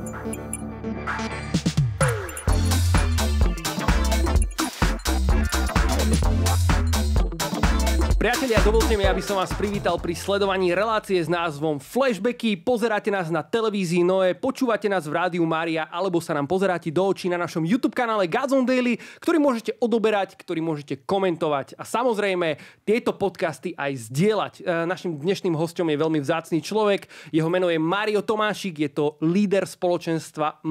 Thank you. Priatelia, dovolte mi, aby som vás privítal pri sledovaní relácie s názvom Flashbacky. Pozeráte nás na televízii Noe, počúvate nás v rádiu Mária, alebo sa nám pozeráte do očí na našom YouTube kanále Gazon Daily, ktorý môžete odoberať, ktorý môžete komentovať a samozrejme tieto podcasty aj zdieľať. E, našim dnešným hostom je veľmi vzácný človek. Jeho meno je Mario Tomášik, je to líder spoločenstva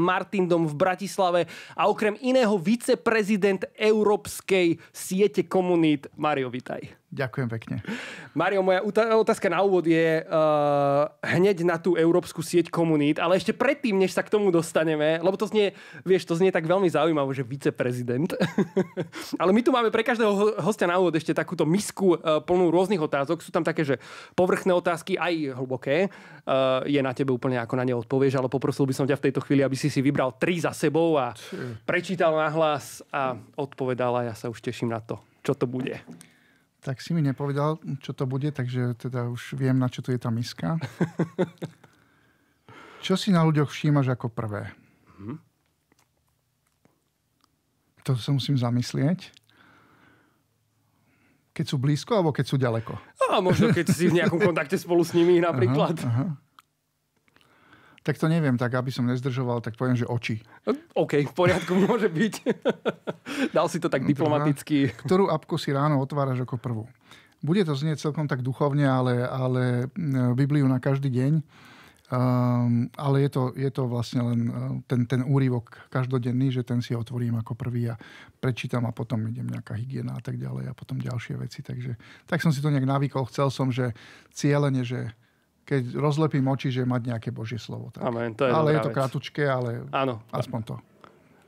Dom v Bratislave a okrem iného viceprezident Európskej siete komunít. Mario, vitaj. Ďakujem pekne. Mario, moja otázka na úvod je uh, hneď na tú európsku sieť komunít, ale ešte predtým, než sa k tomu dostaneme, lebo to znie, vieš, to znie tak veľmi zaujímavo, že viceprezident. ale my tu máme pre každého hostia na úvod ešte takúto misku uh, plnú rôznych otázok. Sú tam také, že povrchné otázky, aj hlboké. Uh, je na tebe úplne ako na ne odpovieš, ale poprosil by som ťa v tejto chvíli, aby si si vybral tri za sebou a prečítal nahlas a odpovedala. Ja sa už teším na to, čo to bude. Tak si mi nepovedal, čo to bude, takže teda už viem, na čo tu je tá miska. čo si na ľuďoch všímaš ako prvé? Mm-hmm. To sa musím zamyslieť. Keď sú blízko, alebo keď sú ďaleko? A možno keď si v nejakom kontakte spolu s nimi napríklad. Aha, aha. Tak to neviem, tak aby som nezdržoval, tak poviem, že oči. OK, v poriadku môže byť. Dal si to tak diplomaticky. Ktorú apku si ráno otváraš ako prvú? Bude to znieť celkom tak duchovne, ale, ale e, Bibliu na každý deň. Um, ale je to, je to vlastne len e, ten, ten úrivok každodenný, že ten si otvorím ako prvý a prečítam a potom idem nejaká hygiena a tak ďalej a potom ďalšie veci. Takže tak som si to nejak navykol. Chcel som, že cieľene, že keď rozlepím oči, že mať nejaké Božie slovo. Tak. Amen, to je ale je to vec. kratučké, ale Áno. aspoň to.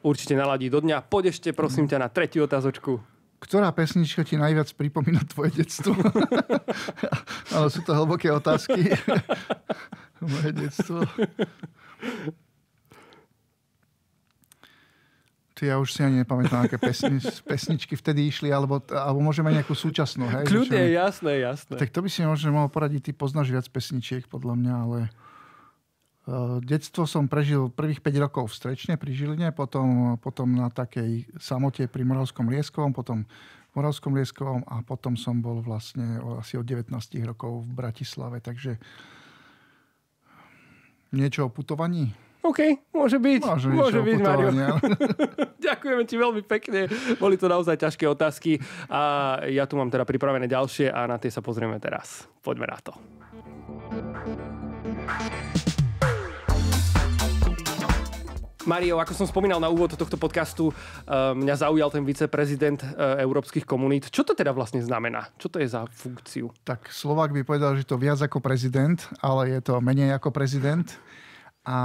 Určite naladí do dňa. Poď ešte, prosím mm. ťa, na tretiu otázočku. Ktorá pesnička ti najviac pripomína tvoje detstvo? ale sú to hlboké otázky. Moje detstvo. Ty, ja už si ani nepamätám, aké pesni, pesničky vtedy išli, alebo, alebo môžeme aj nejakú súčasnú. Hej, Kľudne, čo... jasné, jasné. Tak to by si možno mohol poradiť, ty poznáš viac pesničiek, podľa mňa, ale... Uh, detstvo som prežil prvých 5 rokov v Strečne pri Žiline, potom, potom na takej samote pri Moravskom Lieskovom, potom v Moravskom Lieskovom a potom som bol vlastne asi od 19 rokov v Bratislave, takže niečo o putovaní? OK, môže byť. Môže, môže byť, Mario. Ďakujeme ti veľmi pekne. Boli to naozaj ťažké otázky a ja tu mám teda pripravené ďalšie a na tie sa pozrieme teraz. Poďme na to. Mario, ako som spomínal na úvod tohto podcastu, eh, mňa zaujal ten viceprezident eh, európskych komunít. Čo to teda vlastne znamená? Čo to je za funkciu? Tak Slovak by povedal, že to viac ako prezident, ale je to menej ako prezident. A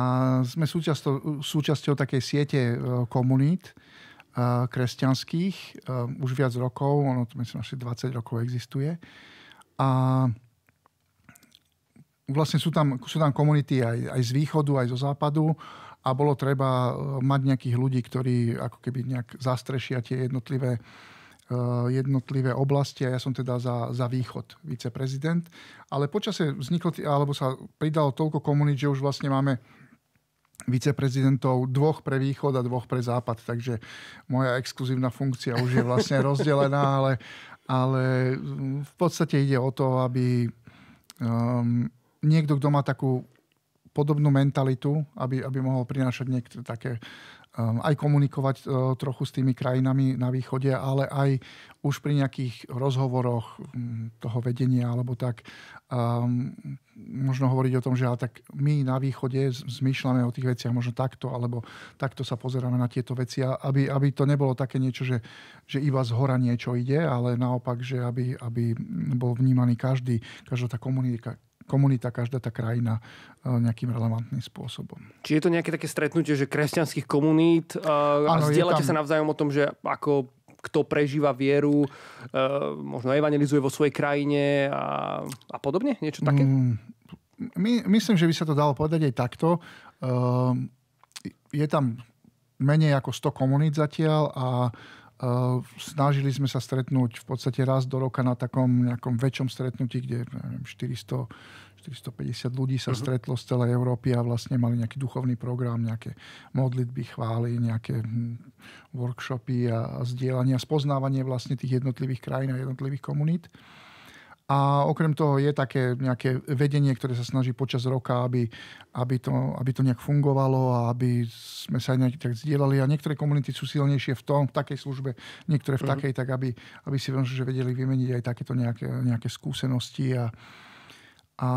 sme súčasťou, súčasťou takej siete e, komunít e, kresťanských e, už viac rokov, ono to myslím asi 20 rokov existuje. A vlastne sú tam, sú tam komunity aj, aj z východu, aj zo západu a bolo treba mať nejakých ľudí, ktorí ako keby nejak zastrešia tie jednotlivé uh, Eh, jednotlivé oblasti a ja som teda za, za východ viceprezident. Ale počasie vzniklo, alebo sa pridalo toľko komunít, že už vlastne máme viceprezidentov, dvoch pre východ a dvoch pre západ, takže moja exkluzívna funkcia už je vlastne rozdelená, ale, ale v podstate ide o to, aby um, niekto, kto má takú podobnú mentalitu, aby, aby mohol prinášať niekto také Ehm, aj komunikovať e, trochu s tými krajinami na východe, ale aj už pri nejakých rozhovoroch mm, toho vedenia alebo tak um, možno hovoriť o tom, že tak my na východe zmýšľame o tých veciach možno takto alebo takto sa pozeráme na tieto veci, aby, aby to nebolo také niečo, že, že iba z hora niečo ide, ale naopak, že aby, aby bol vnímaný každý, každá tá komunika, komunita, každá tá krajina e, nejakým relevantným spôsobom. Či je to nejaké také stretnutie, že kresťanských komunít e, a zdieľate tam... sa navzájom o tom, že ako kto prežíva vieru, e, možno evangelizuje vo svojej krajine a, a podobne? Niečo také? Mm, my, myslím, že by sa to dalo povedať aj takto. Je tam menej ako 100 komunít zatiaľ a Eh, snažili sme sa stretnúť v podstate raz do roka na takom nejakom väčšom stretnutí, kde neviem, 400, 450 ľudí sa mhm. stretlo z celej Európy a vlastne mali nejaký duchovný program, nejaké modlitby, chvály, nejaké hm, workshopy a, a zdieľanie a spoznávanie vlastne tých jednotlivých krajín a jednotlivých komunít. A okrem toho je také nejaké vedenie, ktoré sa snaží počas roka, aby, aby, to, aby to nejak fungovalo a aby sme sa nejak tak zdieľali. A niektoré komunity sú silnejšie v tom, v takej službe, niektoré v mhm. takej, tak aby, aby si že vedeli vymeniť aj takéto nejaké, nejaké skúsenosti. A, a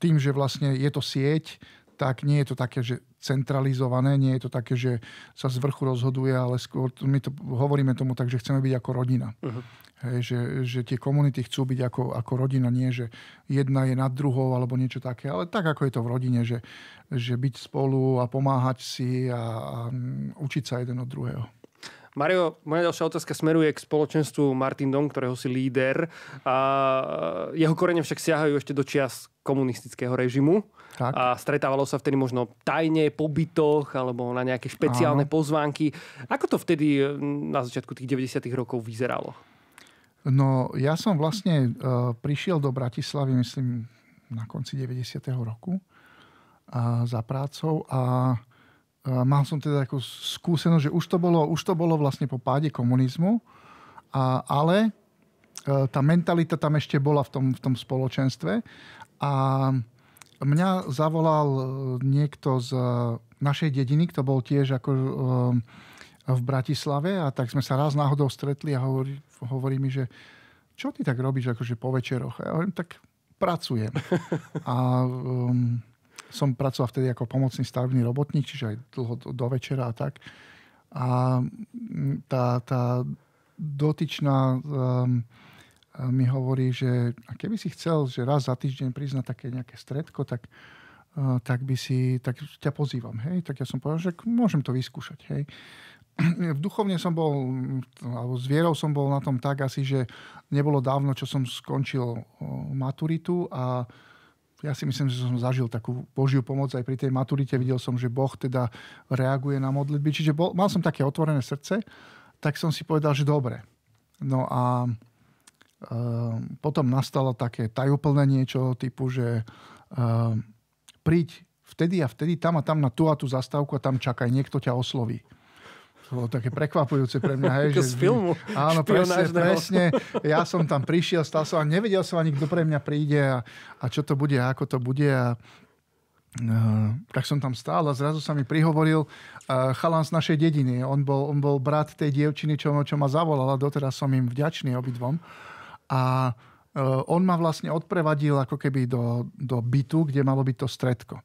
tým, že vlastne je to sieť, tak nie je to také, že centralizované, nie je to také, že sa z vrchu rozhoduje, ale skôr my to hovoríme tomu tak, že chceme byť ako rodina. Uh-huh. Hej, že, že tie komunity chcú byť ako, ako rodina, nie že jedna je nad druhou alebo niečo také, ale tak ako je to v rodine, že, že byť spolu a pomáhať si a, a mm, učiť sa jeden od druhého. Mario, moja ďalšia otázka smeruje k spoločenstvu Martin Dom, ktorého si líder. A e, jeho korene však siahajú ešte do čias komunistického režimu. Tak. A stretávalo sa vtedy možno tajne po bytoch alebo na nejaké špeciálne Áno. pozvánky. Ako to vtedy e, na začiatku tých 90. rokov vyzeralo? No ja som vlastne uh, prišiel do Bratislavy, myslím, na konci 90. roku uh, za prácou a, uh, mal som teda takú skúsenosť, že už to bolo, už to bolo vlastne po páde komunizmu, a, ale e, tá mentalita tam ešte bola v tom, v tom spoločenstve a mňa zavolal niekto z našej dediny, kto bol tiež ako v Bratislave a tak sme sa raz náhodou stretli a hovorí, hovorí mi, že čo ty tak robíš akože po večeroch? A ja hovorím, tak pracujem. A um, som pracoval vtedy ako pomocný stavebný robotník, čiže aj dlho do, do večera a tak. A mm, tá, tá dotyčná um, mi hovorí, že keby si chcel, že raz za týždeň priznať také nejaké stredko, tak, uh, tak by si, tak ťa pozývam, hej. Tak ja som povedal, že môžem to vyskúšať, hej. Uh, v duchovne som bol, alebo s vierou som bol na tom tak asi, že nebolo dávno, čo som skončil maturitu a ja si myslím, že som zažil takú Božiu pomoc aj pri tej maturite. Videl som, že Boh teda reaguje na modlitby. Čiže bol, mal som také otvorené srdce, tak som si povedal, že dobre. No a e, potom nastalo také tajúplné niečo typu, že e, príď vtedy a vtedy tam a tam na tú a tú zastávku a tam čakaj, niekto ťa osloví. To bolo také prekvapujúce pre mňa. Hej, že, z filmu. Áno, presne, presne. Ja som tam prišiel, stal som a nevedel som ani, kto pre mňa príde a, a čo to bude a ako to bude. A, Uh, tak som tam stál a zrazu sa mi prihovoril uh, chalan z našej dediny. On bol, on bol brat tej dievčiny, čo, čo ma zavolala. Doteraz som im vďačný obidvom. A uh, on ma vlastne odprevadil ako keby do, do bytu, kde malo byť to stredko.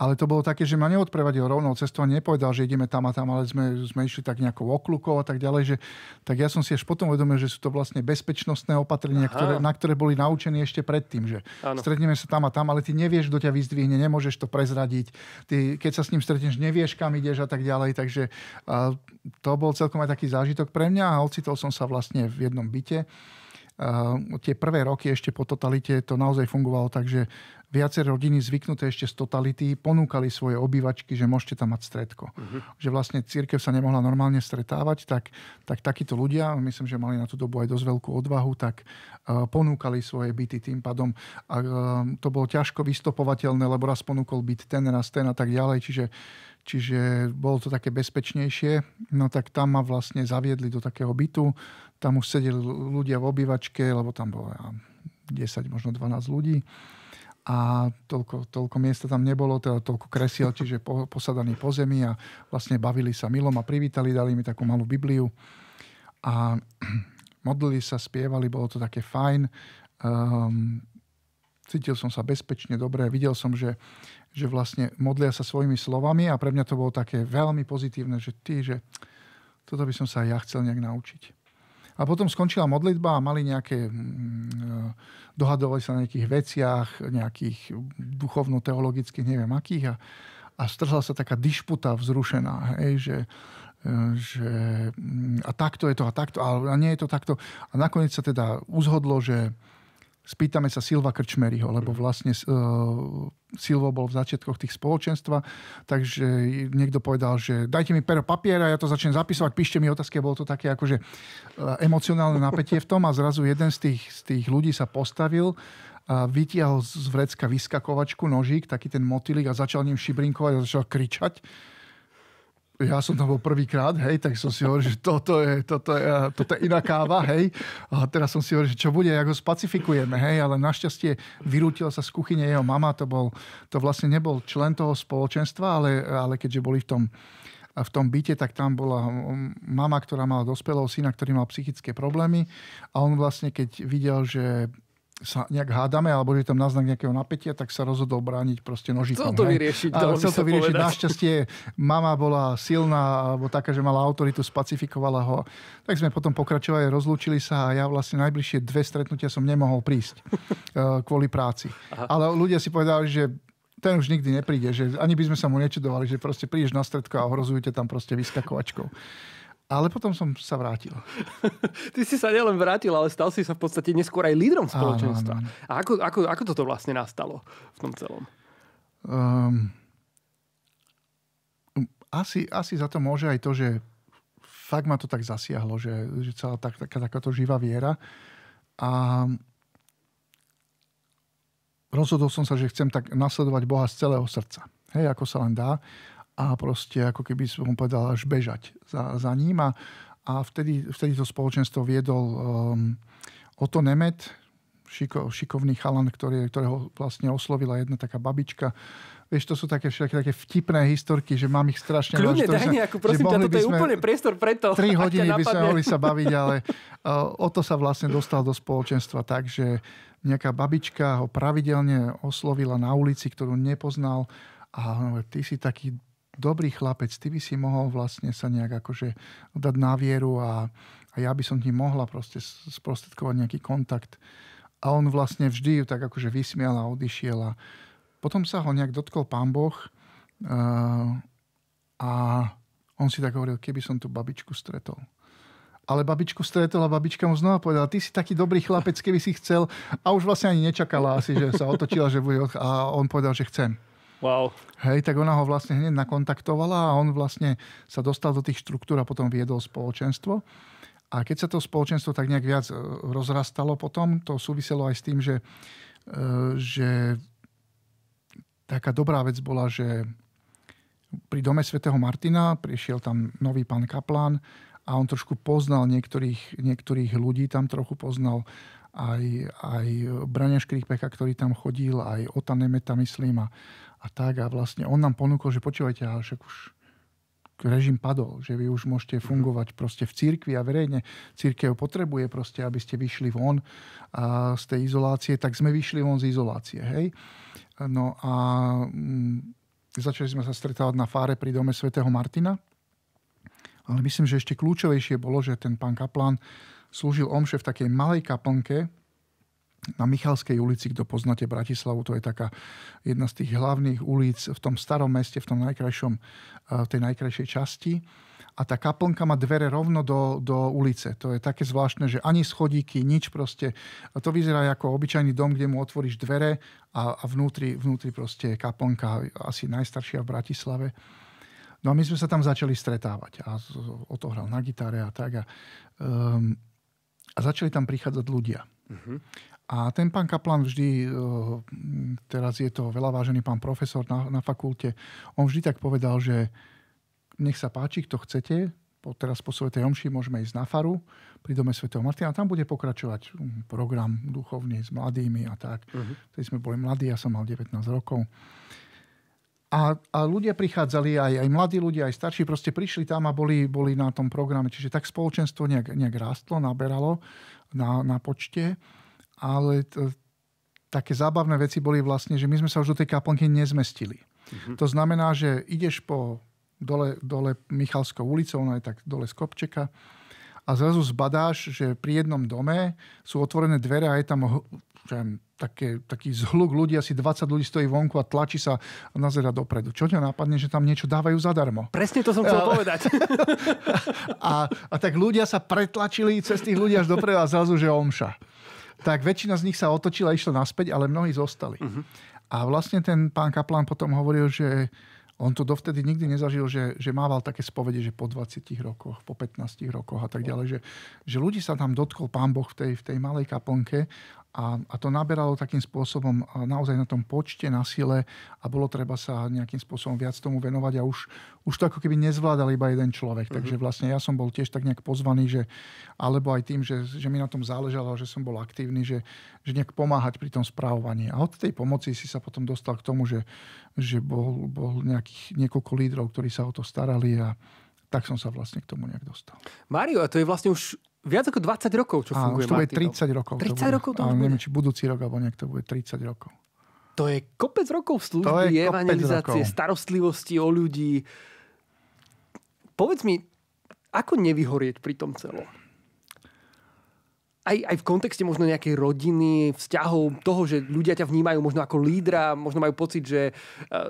Ale to bolo také, že ma neodprevadil rovnou cestou a nepovedal, že ideme tam a tam, ale sme, sme išli tak nejakou okľukou a tak ďalej. Že, tak ja som si až potom uvedomil, že sú to vlastne bezpečnostné opatrenia, ktoré, na ktoré boli naučení ešte predtým. Že ano. stretneme sa tam a tam, ale ty nevieš, kto ťa vyzdvihne, nemôžeš to prezradiť. Ty, keď sa s ním stretneš, nevieš, kam ideš a tak ďalej. Takže a, to bol celkom aj taký zážitok pre mňa a ocitol som sa vlastne v jednom byte. Uh, tie prvé roky ešte po totalite to naozaj fungovalo tak, že viaceré rodiny zvyknuté ešte z totality ponúkali svoje obývačky, že môžete tam mať stredko. Uh-huh. Že vlastne církev sa nemohla normálne stretávať, tak, tak takíto ľudia, myslím, že mali na tú dobu aj dosť veľkú odvahu, tak uh, ponúkali svoje byty tým pádom. A, uh, to bolo ťažko vystopovateľné, lebo raz ponúkol byt ten, raz ten a tak ďalej. Čiže čiže bolo to také bezpečnejšie. No tak tam ma vlastne zaviedli do takého bytu, tam už sedeli ľudia v obývačke, lebo tam bolo 10, možno 12 ľudí a toľko, toľko miesta tam nebolo, teda toľko kresiel, čiže po, posadaní po zemi a vlastne bavili sa milom a privítali, dali mi takú malú Bibliu a modlili sa, spievali, bolo to také fajn. Um, cítil som sa bezpečne, dobre, videl som, že, že vlastne modlia sa svojimi slovami a pre mňa to bolo také veľmi pozitívne, že ty, že toto by som sa aj ja chcel nejak naučiť. A potom skončila modlitba a mali nejaké... Mm, eh, dohadovali sa na nejakých veciach, nejakých duchovno-teologických, neviem akých. A, a strhla sa taká dišputa vzrušená, hej, že, eh, že mm, a takto je to a takto, a nie je to takto. A nakoniec sa teda uzhodlo, že spýtame sa Silva Krčmeryho, lebo mhm. vlastne uh, Silvo bol v začiatkoch tých spoločenstva, takže niekto povedal, že dajte mi pero papiera, ja to začnem zapisovať, píšte mi otázky a bolo to také akože uh, emocionálne napätie v tom a zrazu jeden z tých, z tých ľudí sa postavil a vytiahol z vrecka vyskakovačku, nožík, taký ten motýlik a začal ním šibrinkovať a začal kričať ja som tam bol prvýkrát, hej, tak som si hovoril, že toto je, toto je, toto je iná káva, hej. A teraz som si hovoril, že čo bude, ako ho spacifikujeme, hej, ale našťastie vyrútil sa z kuchyne jeho mama, to, bol, to vlastne nebol člen toho spoločenstva, ale, ale keďže boli v tom, v tom byte, tak tam bola mama, ktorá mala dospelého syna, ktorý mal psychické problémy a on vlastne, keď videl, že sa nejak hádame, alebo že tam náznak nejakého napätia, tak sa rozhodol brániť proste nožikom. Chcel to vyriešiť. Ale chcel to vyriešiť. Povedať. Našťastie mama bola silná, alebo taká, že mala autoritu, spacifikovala ho. Tak sme potom pokračovali, rozlúčili sa a ja vlastne najbližšie dve stretnutia som nemohol prísť eh, kvôli práci. Aha. Ale ľudia si povedali, že ten už nikdy nepríde, že ani by sme sa mu nečudovali, že proste prídeš na stredko a ohrozujete tam proste vyskakovačkou. Ale potom som sa vrátil. Ty si sa nielen vrátil, ale stal si sa v podstate neskôr aj lídrom spoločenstva. Áno, áno. A ako, ako, ako toto vlastne nastalo v tom celom? Um, asi, asi za to môže aj to, že fakt ma to tak zasiahlo, že, že celá tak, taká, takáto živá viera. A rozhodol som sa, že chcem tak nasledovať Boha z celého srdca. Hej, ako sa len dá a proste ako keby som povedal až bežať za, za ním. A, a vtedy, vtedy to spoločenstvo viedol um, Oto Nemet, šiko, šikovný chalan, ktorý, ktorého vlastne oslovila jedna taká babička. Vieš, to sú také všetky také vtipné historky, že mám ich strašne Kľudne, daj nejakú, prosím ťa, toto je úplne priestor pre to. 3 hodiny by sme mohli sa baviť, ale uh, o to sa vlastne dostal do spoločenstva tak, že nejaká babička ho pravidelne oslovila na ulici, ktorú nepoznal a no, ty si taký dobrý chlapec, ty by si mohol vlastne sa nejak akože dať na vieru a, a ja by som ti mohla proste sprostredkovať nejaký kontakt. A on vlastne vždy ju tak akože vysmial a odišiel a potom sa ho nejak dotkol pán Boh uh, a on si tak hovoril, keby som tú babičku stretol ale babičku stretol a babička mu znova povedala, ty si taký dobrý chlapec, keby si chcel. A už vlastne ani nečakala asi, že sa otočila, že bude... A on povedal, že chcem. Wow. Hej, tak ona ho vlastne hneď nakontaktovala a on vlastne sa dostal do tých štruktúr a potom viedol spoločenstvo. A keď sa to spoločenstvo tak nejak viac e, rozrastalo potom, to súviselo aj s tým, že, e, že taká dobrá vec bola, že pri dome svätého Martina prišiel tam nový pán Kaplan a on trošku poznal niektorých, niektorých ľudí, tam trochu poznal aj, aj Brania Škripeka, ktorý tam chodil, aj nemeta myslím, a, a tak. A vlastne on nám ponúkol, že počúvajte, ale však už režim padol, že vy už môžete mhm. fungovať proste v cirkvi a verejne církev potrebuje proste, aby ste vyšli von a z tej izolácie, tak sme vyšli von z izolácie, hej. No a m, mm, začali sme sa stretávať na fáre pri dome svätého Martina, ale myslím, že ešte kľúčovejšie bolo, že ten pán Kaplan slúžil omše v takej malej kaplnke na Michalskej ulici, kto poznáte Bratislavu, to je taká jedna z tých hlavných ulic v tom starom meste, v tom najkrajšom, eh, v tej najkrajšej časti. A tá kaplnka má dvere rovno do, do ulice. To je také zvláštne, že ani schodíky, nič proste. A to vyzerá ako obyčajný dom, kde mu otvoríš dvere a, a vnútri, vnútri proste kaplnka, asi najstaršia v Bratislave. No a my sme sa tam začali stretávať. A o to hral na gitare a tak. A, um, a začali tam prichádzať ľudia. Uh-huh. A ten pán Kaplan vždy, eh, teraz je to veľa vážený pán profesor na, na fakulte, on vždy tak povedal, že nech sa páči, kto chcete, po, teraz po Svetej Omši môžeme ísť na faru pri dome Svetého Martina. Tam bude pokračovať hm, program duchovný s mladými a tak. Uh-huh. Mhm. Tedy sme boli mladí, ja som mal 19 rokov. A, a ľudia prichádzali, aj, aj mladí ľudia, aj starší, proste prišli tam a boli, boli na tom programe. Čiže tak spoločenstvo nejak, nejak rástlo, naberalo na, na počte, ale t- také zábavné veci boli vlastne, že my sme sa už do tej kaplnky nezmestili. Mm-hmm. To znamená, že ideš po dole, dole Michalskou ulicou, ona no je tak dole z Kopčeka, a zrazu zbadáš, že pri jednom dome sú otvorené dvere a je tam, také, taký zhluk ľudí, asi 20 ľudí stojí vonku a tlačí sa na zera dopredu. Čo ťa nápadne, že tam niečo dávajú zadarmo? Presne to som chcel povedať. a, a tak ľudia sa pretlačili cez tých ľudí až dopredu a zrazu, že omša. Tak väčšina z nich sa otočila a išla naspäť, ale mnohí zostali. Uh-huh. A vlastne ten pán Kaplan potom hovoril, že on to dovtedy nikdy nezažil, že, že mával také spovede, že po 20 rokoch, po 15 rokoch a tak ďalej, že, že ľudí sa tam dotkol pán Boh v tej, v tej malej kaplnke a, a to naberalo takým spôsobom naozaj na tom počte, na sile a bolo treba sa nejakým spôsobom viac tomu venovať a už, už to ako keby nezvládal iba jeden človek. Uh-huh. Takže vlastne ja som bol tiež tak nejak pozvaný, že, alebo aj tým, že, že mi na tom záležalo, že som bol aktívny, že, že nejak pomáhať pri tom správovaní. A od tej pomoci si sa potom dostal k tomu, že, že bol, bol nejakých, niekoľko lídrov, ktorí sa o to starali a tak som sa vlastne k tomu nejak dostal. Mário, a to je vlastne už Viac ako 20 rokov, čo funguje Áno, to bude 30 rokov. 30 bude. rokov to bude. Neviem, či budúci rok, alebo nejak to bude 30 rokov. To je kopec rokov služby, evangelizácie, rokov. starostlivosti o ľudí. Povedz mi, ako nevyhorieť pri tom celom? Aj, aj v kontexte možno nejakej rodiny, vzťahov, toho, že ľudia ťa vnímajú možno ako lídra, možno majú pocit, že eh,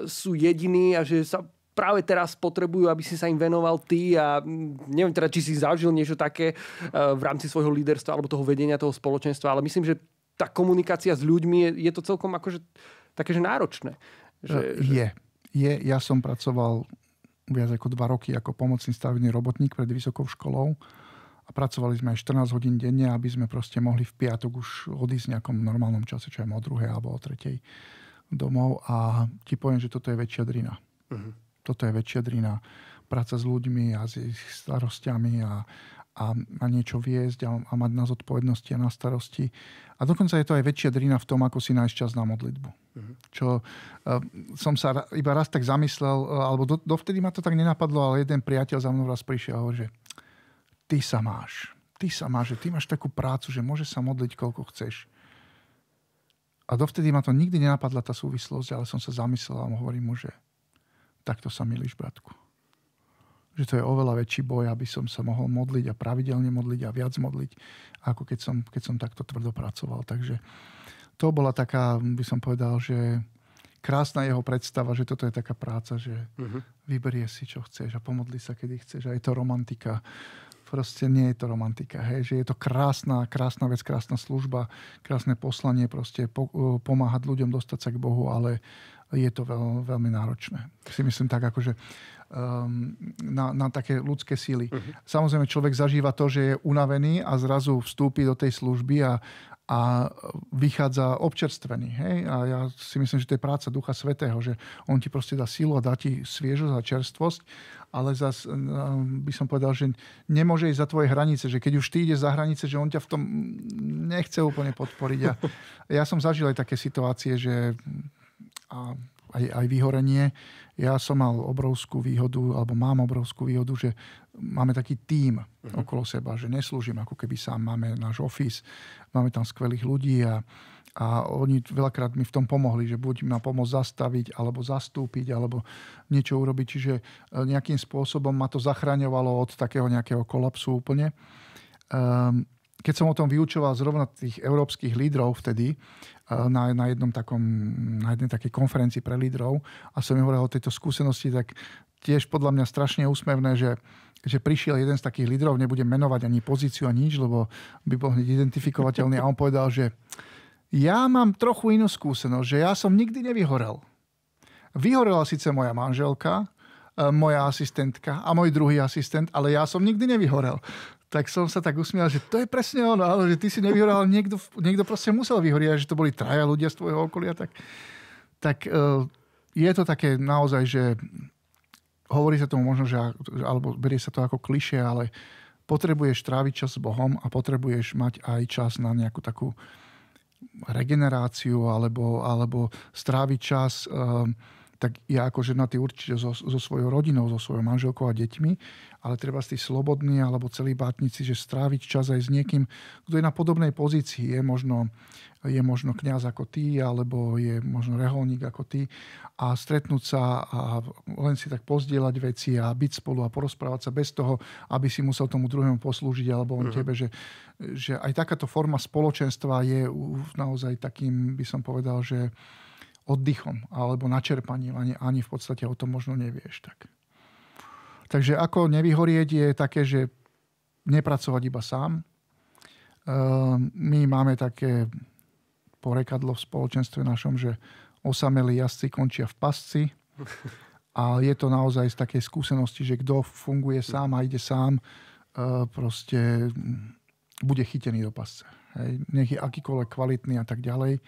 sú jediní a že sa práve teraz potrebujú, aby si sa im venoval ty a mm, neviem teda, či si zažil niečo také e, v rámci svojho líderstva alebo toho vedenia toho spoločenstva, ale myslím, že tá komunikácia s ľuďmi je, je to celkom akože také, že náročné. Že, e, je. je. Ja som pracoval viac ako dva roky ako pomocný stavebný robotník pred vysokou školou a pracovali sme aj 14 hodín denne, aby sme proste mohli v piatok už odísť v nejakom normálnom čase, čo aj o druhej alebo o tretej domov a ti poviem, že toto je väčšia drina. Uh-huh toto je väčšia drina. Práca s ľuďmi a s ich starostiami a, a, a niečo viesť a, a mať na zodpovednosti a na starosti. A dokonca je to aj väčšia drina v tom, ako si nájsť čas na modlitbu. Uh-huh. Čo uh, som sa iba raz tak zamyslel, uh, alebo do, dovtedy ma to tak nenapadlo, ale jeden priateľ za mnou raz prišiel a hovorí, že ty sa máš. Ty sa máš, že ty máš takú prácu, že môžeš sa modliť, koľko chceš. A dovtedy ma to nikdy nenapadla tá súvislosť, ale som sa zamyslel a hovorím mu, že takto sa milíš, bratku. Že to je oveľa väčší boj, aby som sa mohol modliť a pravidelne modliť a viac modliť, ako keď som, keď som takto tvrdo pracoval. Takže to bola taká, by som povedal, že krásna jeho predstava, že toto je taká práca, že uh-huh. vyberie si, čo chceš a pomodli sa, kedy chceš. A je to romantika. Proste nie je to romantika. Hej? Že je to krásna, krásna vec, krásna služba, krásne poslanie, proste po, pomáhať ľuďom dostať sa k Bohu, ale, je to veľ, veľmi náročné. Si myslím tak, akože um, na, na také ľudské síly. Uh-huh. Samozrejme, človek zažíva to, že je unavený a zrazu vstúpi do tej služby a, a vychádza občerstvený. Hej? A ja si myslím, že to je práca Ducha Svetého, že on ti proste dá sílu a dá ti sviežosť a čerstvosť, ale zas ehm, by som povedal, že nemôže ísť za tvoje hranice, že keď už ty ideš za hranice, že on ťa v tom nechce úplne podporiť. A ja som zažil aj také situácie, že a aj, aj vyhorenie. Ja som mal obrovskú výhodu, alebo mám obrovskú výhodu, že máme taký tím uh-huh. okolo seba, že neslúžim ako keby sám, máme náš office, máme tam skvelých ľudí a, a oni veľakrát mi v tom pomohli, že buď ma pomôcť zastaviť, alebo zastúpiť, alebo niečo urobiť. Čiže e, nejakým spôsobom ma to zachraňovalo od takého nejakého kolapsu úplne. Um, keď som o tom vyučoval zrovna tých európskych lídrov vtedy eh, na, na, jednom takom, na jednej takej konferencii pre lídrov a som im hovoril o tejto skúsenosti, tak tiež podľa mňa strašne úsmevné, že, že prišiel jeden z takých lídrov, nebudem menovať ani pozíciu, ani nič, lebo by bol hneď identifikovateľný a on povedal, že ja mám trochu inú skúsenosť, že ja som nikdy nevyhorel. Vyhorela síce moja manželka, eh, moja asistentka a môj druhý asistent, ale ja som nikdy nevyhorel tak som sa tak usmial, že to je presne ono, ale že ty si nevyhoral, niekto, niekto proste musel vyhorieť, že to boli traja ľudia z tvojho okolia, tak, tak e, je to také naozaj, že hovorí sa tomu možno, že, alebo berie sa to ako kliše, ale potrebuješ tráviť čas s Bohom a potrebuješ mať aj čas na nejakú takú regeneráciu alebo, alebo stráviť čas Uh, tak ja ako ženatý určite so, so svojou rodinou, so svojou manželkou a deťmi, ale treba si slobodní alebo celý bátnici, že stráviť čas aj s niekým, kto je na podobnej pozícii. Je možno, je možno kňaz ako ty, alebo je možno reholník ako ty a stretnúť sa a len si tak pozdieľať veci a byť spolu a porozprávať sa bez toho, aby si musel tomu druhému poslúžiť alebo on uh-huh. tebe, že, že aj takáto forma spoločenstva je naozaj takým, by som povedal, že oddychom alebo načerpaním, ani, ani v podstate o tom možno nevieš. Tak. Takže ako nevyhorieť je také, že nepracovať iba sám. Ehm, my máme také porekadlo v spoločenstve našom, že osamelí jazdci končia v pasci a je to naozaj z takej skúsenosti, že kto funguje sám a ide sám, e, proste bude chytený do pasce. Hej. Nech je akýkoľvek kvalitný a tak ďalej.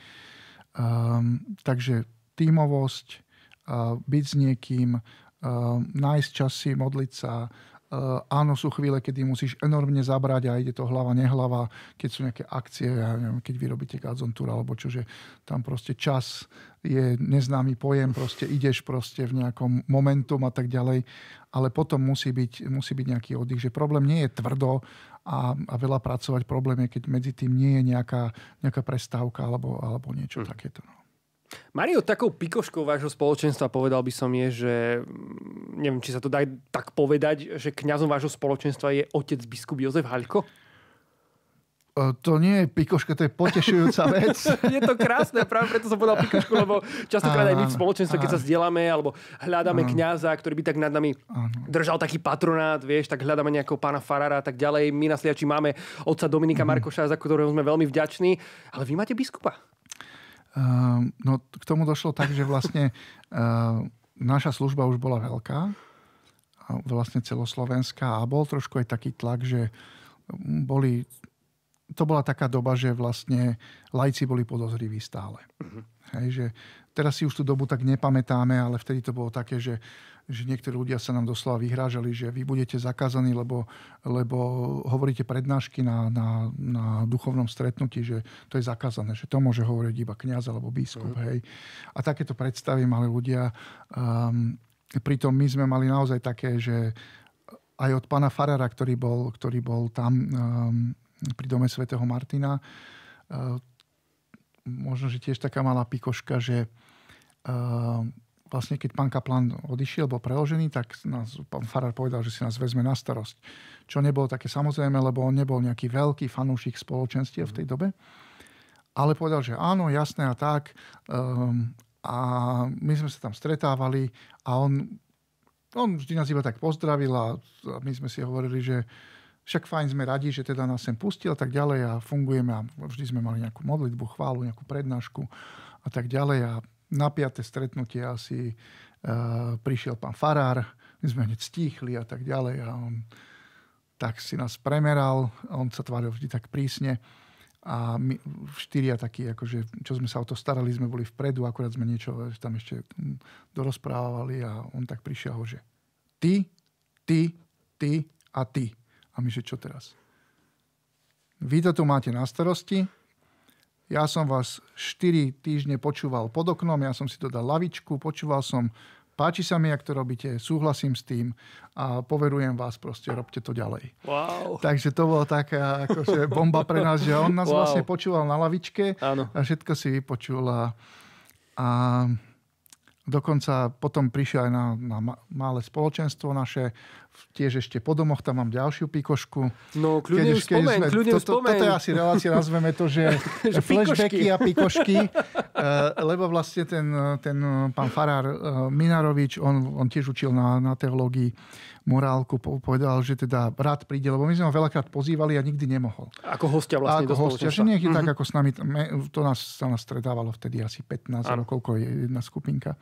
Um, takže tímovosť, uh, byť s niekým, uh, nájsť časy, modliť sa, Eh, áno, sú chvíle, kedy musíš enormne zabrať a ide to hlava, nehlava, keď sú nejaké akcie, ja neviem, keď vyrobíte gazontúr alebo že tam proste čas je neznámy pojem, proste ideš proste v nejakom momentum a tak ďalej, ale potom musí byť, musí byť nejaký oddych, že problém nie je tvrdo a, a veľa pracovať, problém je, keď medzi tým nie je nejaká, nejaká prestávka alebo, alebo niečo mm. takéto. No. Mario, takou pikoškou vášho spoločenstva povedal by som je, že mm, neviem, či sa to dá tak povedať, že kňazom vášho spoločenstva je otec biskup Jozef Haľko? E, to nie je pikoška, to je potešujúca vec. je to krásne, práve preto som povedal pikošku, lebo častokrát aj my v spoločenstve, keď sa zdieľame alebo hľadáme kňaza, ktorý by tak nad nami držal taký patronát, vieš, tak hľadáme nejakého pána Farara a tak ďalej. My na Sliači máme otca Dominika mhm. Markoša, za ktorého sme veľmi vďační, ale vy máte biskupa. Ehm, no k tomu došlo tak, že vlastne ehm, naša služba už bola veľká, vlastne celoslovenská a bol trošku aj taký tlak, že mm, boli, to bola taká doba, že vlastne lajci boli podozriví stále. Uh-huh. Hej, že teraz si už tú dobu tak nepamätáme, ale vtedy to bolo také, že že niektorí ľudia sa nám doslova vyhrážali, že vy budete zakázaní, lebo, lebo hovoríte prednášky na, na, na duchovnom stretnutí, že to je zakázané, že to môže hovoriť iba kňaz alebo biskup. Mm. Hej. A takéto predstavy mali ľudia. Um, pritom my sme mali naozaj také, že aj od pána Farara, ktorý bol, ktorý bol tam um, pri dome svätého Martina, uh, možno, že tiež taká malá pikoška, že uh, vlastne keď pán Kaplan odišiel, bol preložený, tak nás, pán Farar povedal, že si nás vezme na starosť. Čo nebolo také samozrejme, lebo on nebol nejaký veľký fanúšik spoločenstiev v tej dobe. Ale povedal, že áno, jasné a tak. Um, a my sme sa tam stretávali a on, on vždy nás iba tak pozdravil a my sme si hovorili, že však fajn sme radi, že teda nás sem pustil a tak ďalej a fungujeme a vždy sme mali nejakú modlitbu, chválu, nejakú prednášku a tak ďalej a na piate stretnutie asi e, prišiel pán Farár, my sme hneď stíchli a tak ďalej a on tak si nás premeral, on sa tváril vždy tak prísne a my štyria takí, akože, čo sme sa o to starali, sme boli vpredu, akurát sme niečo e, tam ešte dorozprávali a on tak prišiel ho, že ty, ty, ty a ty. A my, že čo teraz? Vy to tu máte na starosti, ja som vás 4 týždne počúval pod oknom, ja som si to dal lavičku, počúval som, páči sa mi, ak to robíte, súhlasím s tým a poverujem vás, proste robte to ďalej. Wow. Takže to bola taká akože bomba pre nás, že on nás wow. vlastne počúval na lavičke Áno. a všetko si vypočul a, a dokonca potom prišiel aj na, na malé spoločenstvo naše, tiež ešte po domoch, tam mám ďalšiu pikošku. No, kľudne keď, už spomen, sme, kľudne toto, spomen. Toto je asi relácia, nazveme to, že, že flashbacky a pikošky, eh, lebo vlastne ten, ten pán Farár eh, Minarovič, on, on tiež učil na, na teológii morálku, povedal, že teda rád príde, lebo my sme ho veľakrát pozývali a nikdy nemohol. Ako hostia vlastne ako hostia, že nie je mm-hmm. tak, mhm. ako s nami, to nás, sa nás stredávalo vtedy asi 15 ano. je jedna skupinka.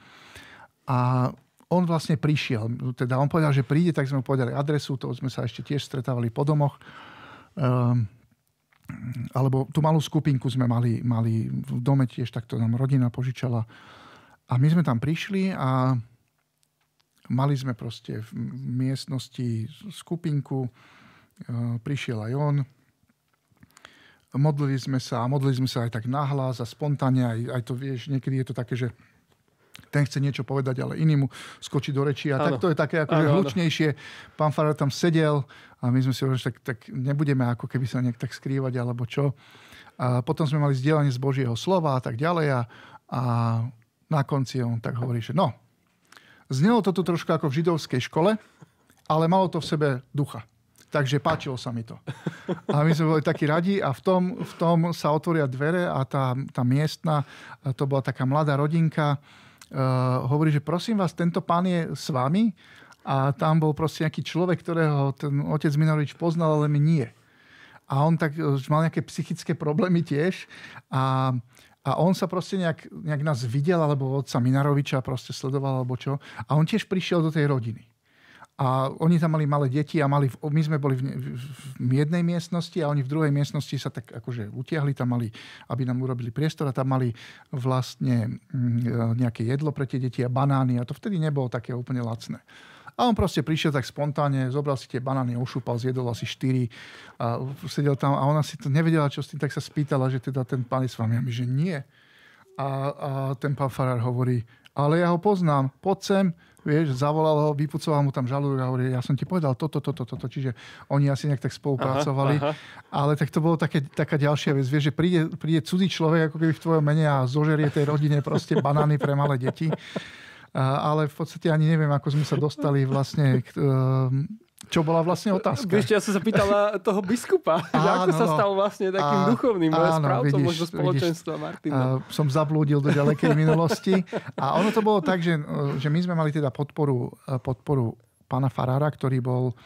A on vlastne prišiel. No teda on povedal, že príde, tak sme mu povedali adresu, to sme sa ešte tiež stretávali po domoch. Um, alebo tú malú skupinku sme mali, mali v dome tiež, takto nám rodina požičala. A my sme tam prišli a mali sme proste v miestnosti skupinku, ehm, prišiel aj on, modlili sme sa a modlili sme sa aj tak nahlas a spontánne, aj, aj to vieš, niekedy je to také, že ten chce niečo povedať, ale inému skočí do reči. A ano. tak to je také ano, akože hlučnejšie. Pán Farar tam sedel a my sme si hovorili, že tak, tak nebudeme ako keby sa nejak tak skrývať alebo čo. A potom sme mali zdieľanie z Božieho slova a tak ďalej a, a na konci on tak hovorí, že no, znelo to tu trošku ako v židovskej škole, ale malo to v sebe ducha. Takže páčilo sa mi to. A my sme boli takí radi a v tom, v tom sa otvoria dvere a tá, tá miestna, to bola taká mladá rodinka, Eh, hovorí, že prosím vás, tento pán je s vami a tam bol proste nejaký človek, ktorého ten otec Minorovič poznal, ale my nie. A on tak eh, mal nejaké psychické problémy tiež a a on sa proste nejak, nejak nás videl, alebo otca Minaroviča proste sledoval, alebo čo. A on tiež prišiel do tej rodiny. A oni tam mali malé deti a mali, my sme boli v, v jednej miestnosti a oni v druhej miestnosti sa tak akože utiahli, tam mali, aby nám urobili priestor a tam mali vlastne mm, e, nejaké jedlo pre tie deti a banány a to vtedy nebolo také úplne lacné. A on proste prišiel tak spontánne, zobral si tie banány, ošúpal, zjedol asi štyri a sedel tam a ona si to nevedela, čo s tým, tak sa spýtala, že teda ten pán je s vami. A my, že nie. A, a ten pán Farar hovorí, ale ja ho poznám, poď sem, vieš, zavolal ho, vypucoval mu tam žalúdok a hovorí, ja som ti povedal toto, toto, toto, čiže oni asi nejak tak spolupracovali, aha, aha. ale tak to bolo také, taká ďalšia vec, vieš, že príde, príde cudzí človek ako keby v tvojom mene a zožerie tej rodine proste banány pre malé deti, ale v podstate ani neviem, ako sme sa dostali vlastne k, ehm, čo bola vlastne otázka? Ešte ja som sa pýtala toho biskupa, áno, že ako sa no. stal vlastne takým áno, duchovným áno, správcom vidíš, možno spoločenstva Martina. Uh, som zablúdil do ďalekej minulosti. A ono to bolo tak, že, že my sme mali teda podporu, e, podporu pána Farára, ktorý bol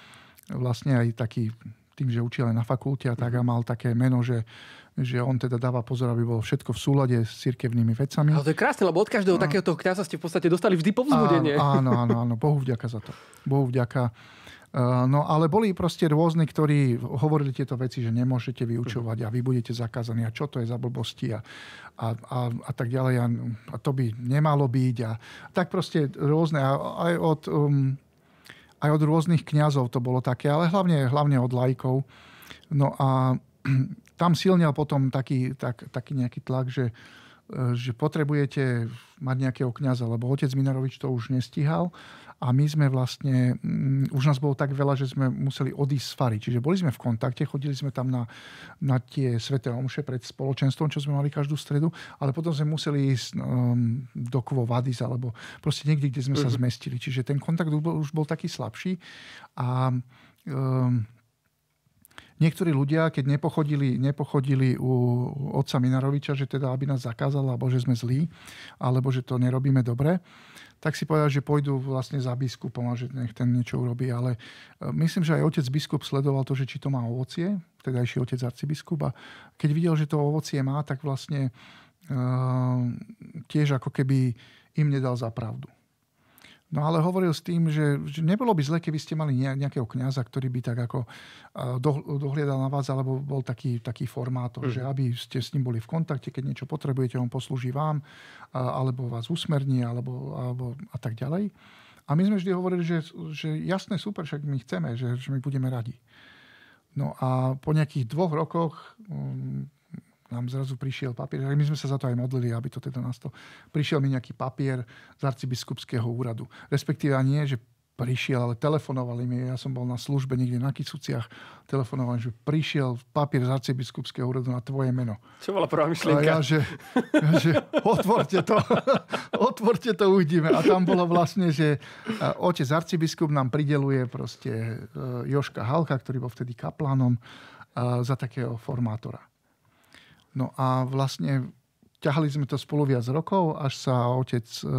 vlastne aj taký tým, že učil aj na fakulte a tak a mhm. mal také meno, že, že on teda dáva pozor, aby bolo všetko v súlade s cirkevnými vecami. Ale to je krásne, lebo od každého a... takéhoto kňaza ste v podstate dostali vždy povzbudenie. Áno, áno, áno, áno, Bohu vďaka za to. Bohu vďaka. Eh, no ale boli proste rôzni, ktorí hovorili tieto veci, že nemôžete vyučovať a vy budete zakázaní a čo to je za blbosti a, a, a, a tak ďalej a, a to by nemalo byť a tak proste rôzne a aj od, um, aj od rôznych kňazov to bolo také, ale hlavne, hlavne od lajkov. No a tam silnil potom taký, tak, taký nejaký tlak, že eh, že potrebujete mať nejakého kňaza, lebo otec Minarovič to už nestíhal a my sme vlastne, mm, už nás bolo tak veľa, že sme museli odísť z fary. Čiže boli sme v kontakte, chodili sme tam na, na tie sveté omše pred spoločenstvom, čo sme mali každú stredu, ale potom sme museli ísť um, do Kvo Vadis alebo proste niekde, kde sme uh-huh. sa mhm. zmestili. Čiže ten kontakt už bol, už bol taký slabší a um, niektorí ľudia, keď nepochodili, nepochodili u otca Minaroviča, že teda aby nás zakázal, alebo že sme zlí, alebo že to nerobíme dobre, tak si povedal, že pôjdu vlastne za biskupom a že nech ten niečo urobí. Ale e, myslím, že aj otec biskup sledoval to, že či to má ovocie, vtedajší otec arcibiskup. A keď videl, že to ovocie má, tak vlastne uh, tiež ako keby im nedal za pravdu. No ale hovoril s tým, že nebolo by zle, keby ste mali nejakého kňaza, ktorý by tak ako dohliadal na vás, alebo bol taký, taký formátor, mm. že mhm. aby ste s ním boli v kontakte, keď niečo potrebujete, on poslúži vám, alebo vás usmerní, alebo, alebo a tak ďalej. A my sme vždy hovorili, že, že jasné, super, však my chceme, že, že my budeme radi. No a po nejakých dvoch rokoch mm, nám zrazu prišiel papier, my sme sa za to aj modlili, aby to teda nás to... Prišiel mi nejaký papier z arcibiskupského úradu. Respektíve nie, že prišiel, ale telefonovali mi, ja som bol na službe niekde na Kisuciach, telefonovali, že prišiel papier z arcibiskupského úradu na tvoje meno. Čo bola prvá myšlienka? A ja, že, ja, že otvorte to, otvorte to, uvidíme. A tam bolo vlastne, že eh, otec arcibiskup nám prideluje proste eh, Joška Halka, ktorý bol vtedy kaplánom, eh, za takého formátora. No a vlastne ťahali sme to spolu viac rokov, až sa otec e,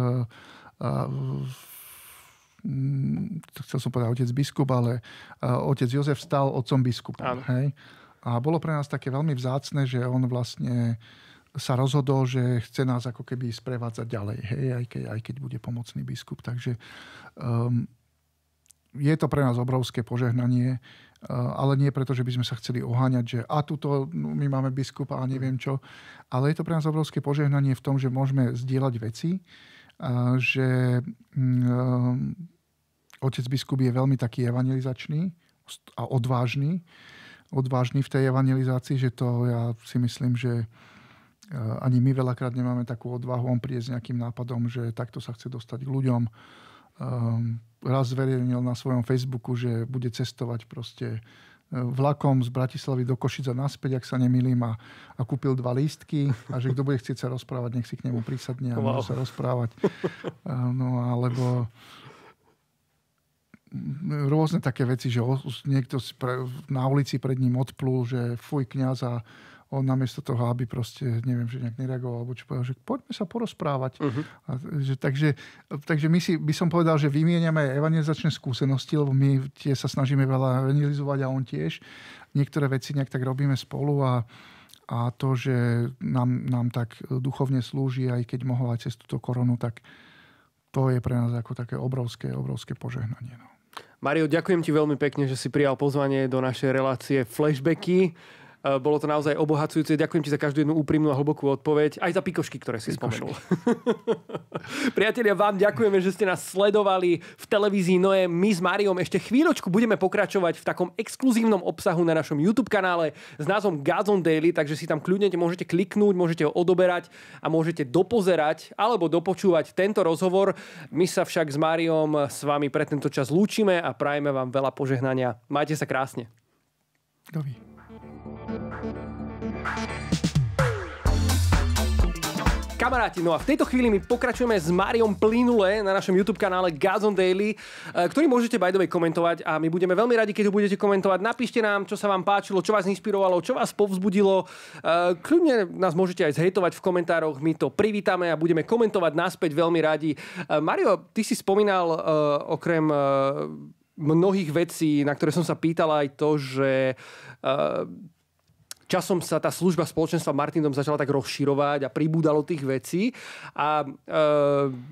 e, chcel som povedať otec biskup, ale e, otec Jozef stal otcom biskupa. Hej? A bolo pre nás také veľmi vzácne, že on vlastne sa rozhodol, že chce nás ako keby sprevádzať ďalej, hej? Aj, keď, aj keď bude pomocný biskup. Takže um, je to pre nás obrovské požehnanie, Eh, ale nie preto, že by sme sa chceli oháňať, že a tuto no, my máme biskupa a neviem čo, ale je to pre nás obrovské požehnanie v tom, že môžeme zdieľať veci, eh, že mm, eh, otec biskup je veľmi taký evangelizačný a odvážny, odvážny v tej evangelizácii, že to ja si myslím, že ani my veľakrát nemáme takú odvahu, on príde s nejakým nápadom, že takto sa chce dostať k ľuďom Ehm, raz zverejnil na svojom Facebooku, že bude cestovať proste e, vlakom z Bratislavy do Košica naspäť, ak sa nemýlim, a, a kúpil dva lístky a že kto bude chcieť sa rozprávať, nech si k nemu prísadne a môže sa rozprávať. Ehm, no alebo rôzne také veci, že niekto na ulici pred ním odplul, že fuj kniaza on namiesto toho, aby proste, neviem, že nejak nereagoval, alebo čo povedal, že poďme sa porozprávať. Uh-huh. A, že, takže, takže my si, by som povedal, že vymieňame evangelizačné skúsenosti, lebo my tie sa snažíme veľa evangelizovať a on tiež. Niektoré veci nejak tak robíme spolu a, a to, že nám, nám tak duchovne slúži, aj keď mohol aj cez túto koronu, tak to je pre nás ako také obrovské, obrovské požehnanie. No. Mario, ďakujem ti veľmi pekne, že si prijal pozvanie do našej relácie Flashbacky. Eh, bolo to naozaj obohacujúce. Ďakujem ti za každú jednu úprimnú a hlbokú odpoveď. Aj za pikošky, ktoré si pikošky. spomenul. Priatelia, vám ďakujeme, že ste nás sledovali v televízii Noé. My s Máriom ešte chvíľočku budeme pokračovať v takom exkluzívnom obsahu na našom YouTube kanále s názvom Gazon Daily, takže si tam kľudne môžete kliknúť, môžete ho odoberať a môžete dopozerať alebo dopočúvať tento rozhovor. My sa však s Máriom s vami pre tento čas lúčime a prajeme vám veľa požehnania. Majte sa krásne. Dovi. Kamaráti, no a v tejto chvíli my pokračujeme s Máriom Plynule na našom YouTube kanále Gazon Daily, eh, ktorý môžete by the way komentovať a my budeme veľmi radi, keď ho budete komentovať. Napíšte nám, čo sa vám páčilo, čo vás inšpirovalo, čo vás povzbudilo. Eh, kľudne nás môžete aj zhejtovať v komentároch, my to privítame a budeme komentovať naspäť veľmi radi. Eh, Mario, ty si spomínal okrem mnohých vecí, na ktoré som sa pýtal aj to, že časom sa tá služba spoločenstva Martinom začala tak rozširovať a pribúdalo tých vecí. A e,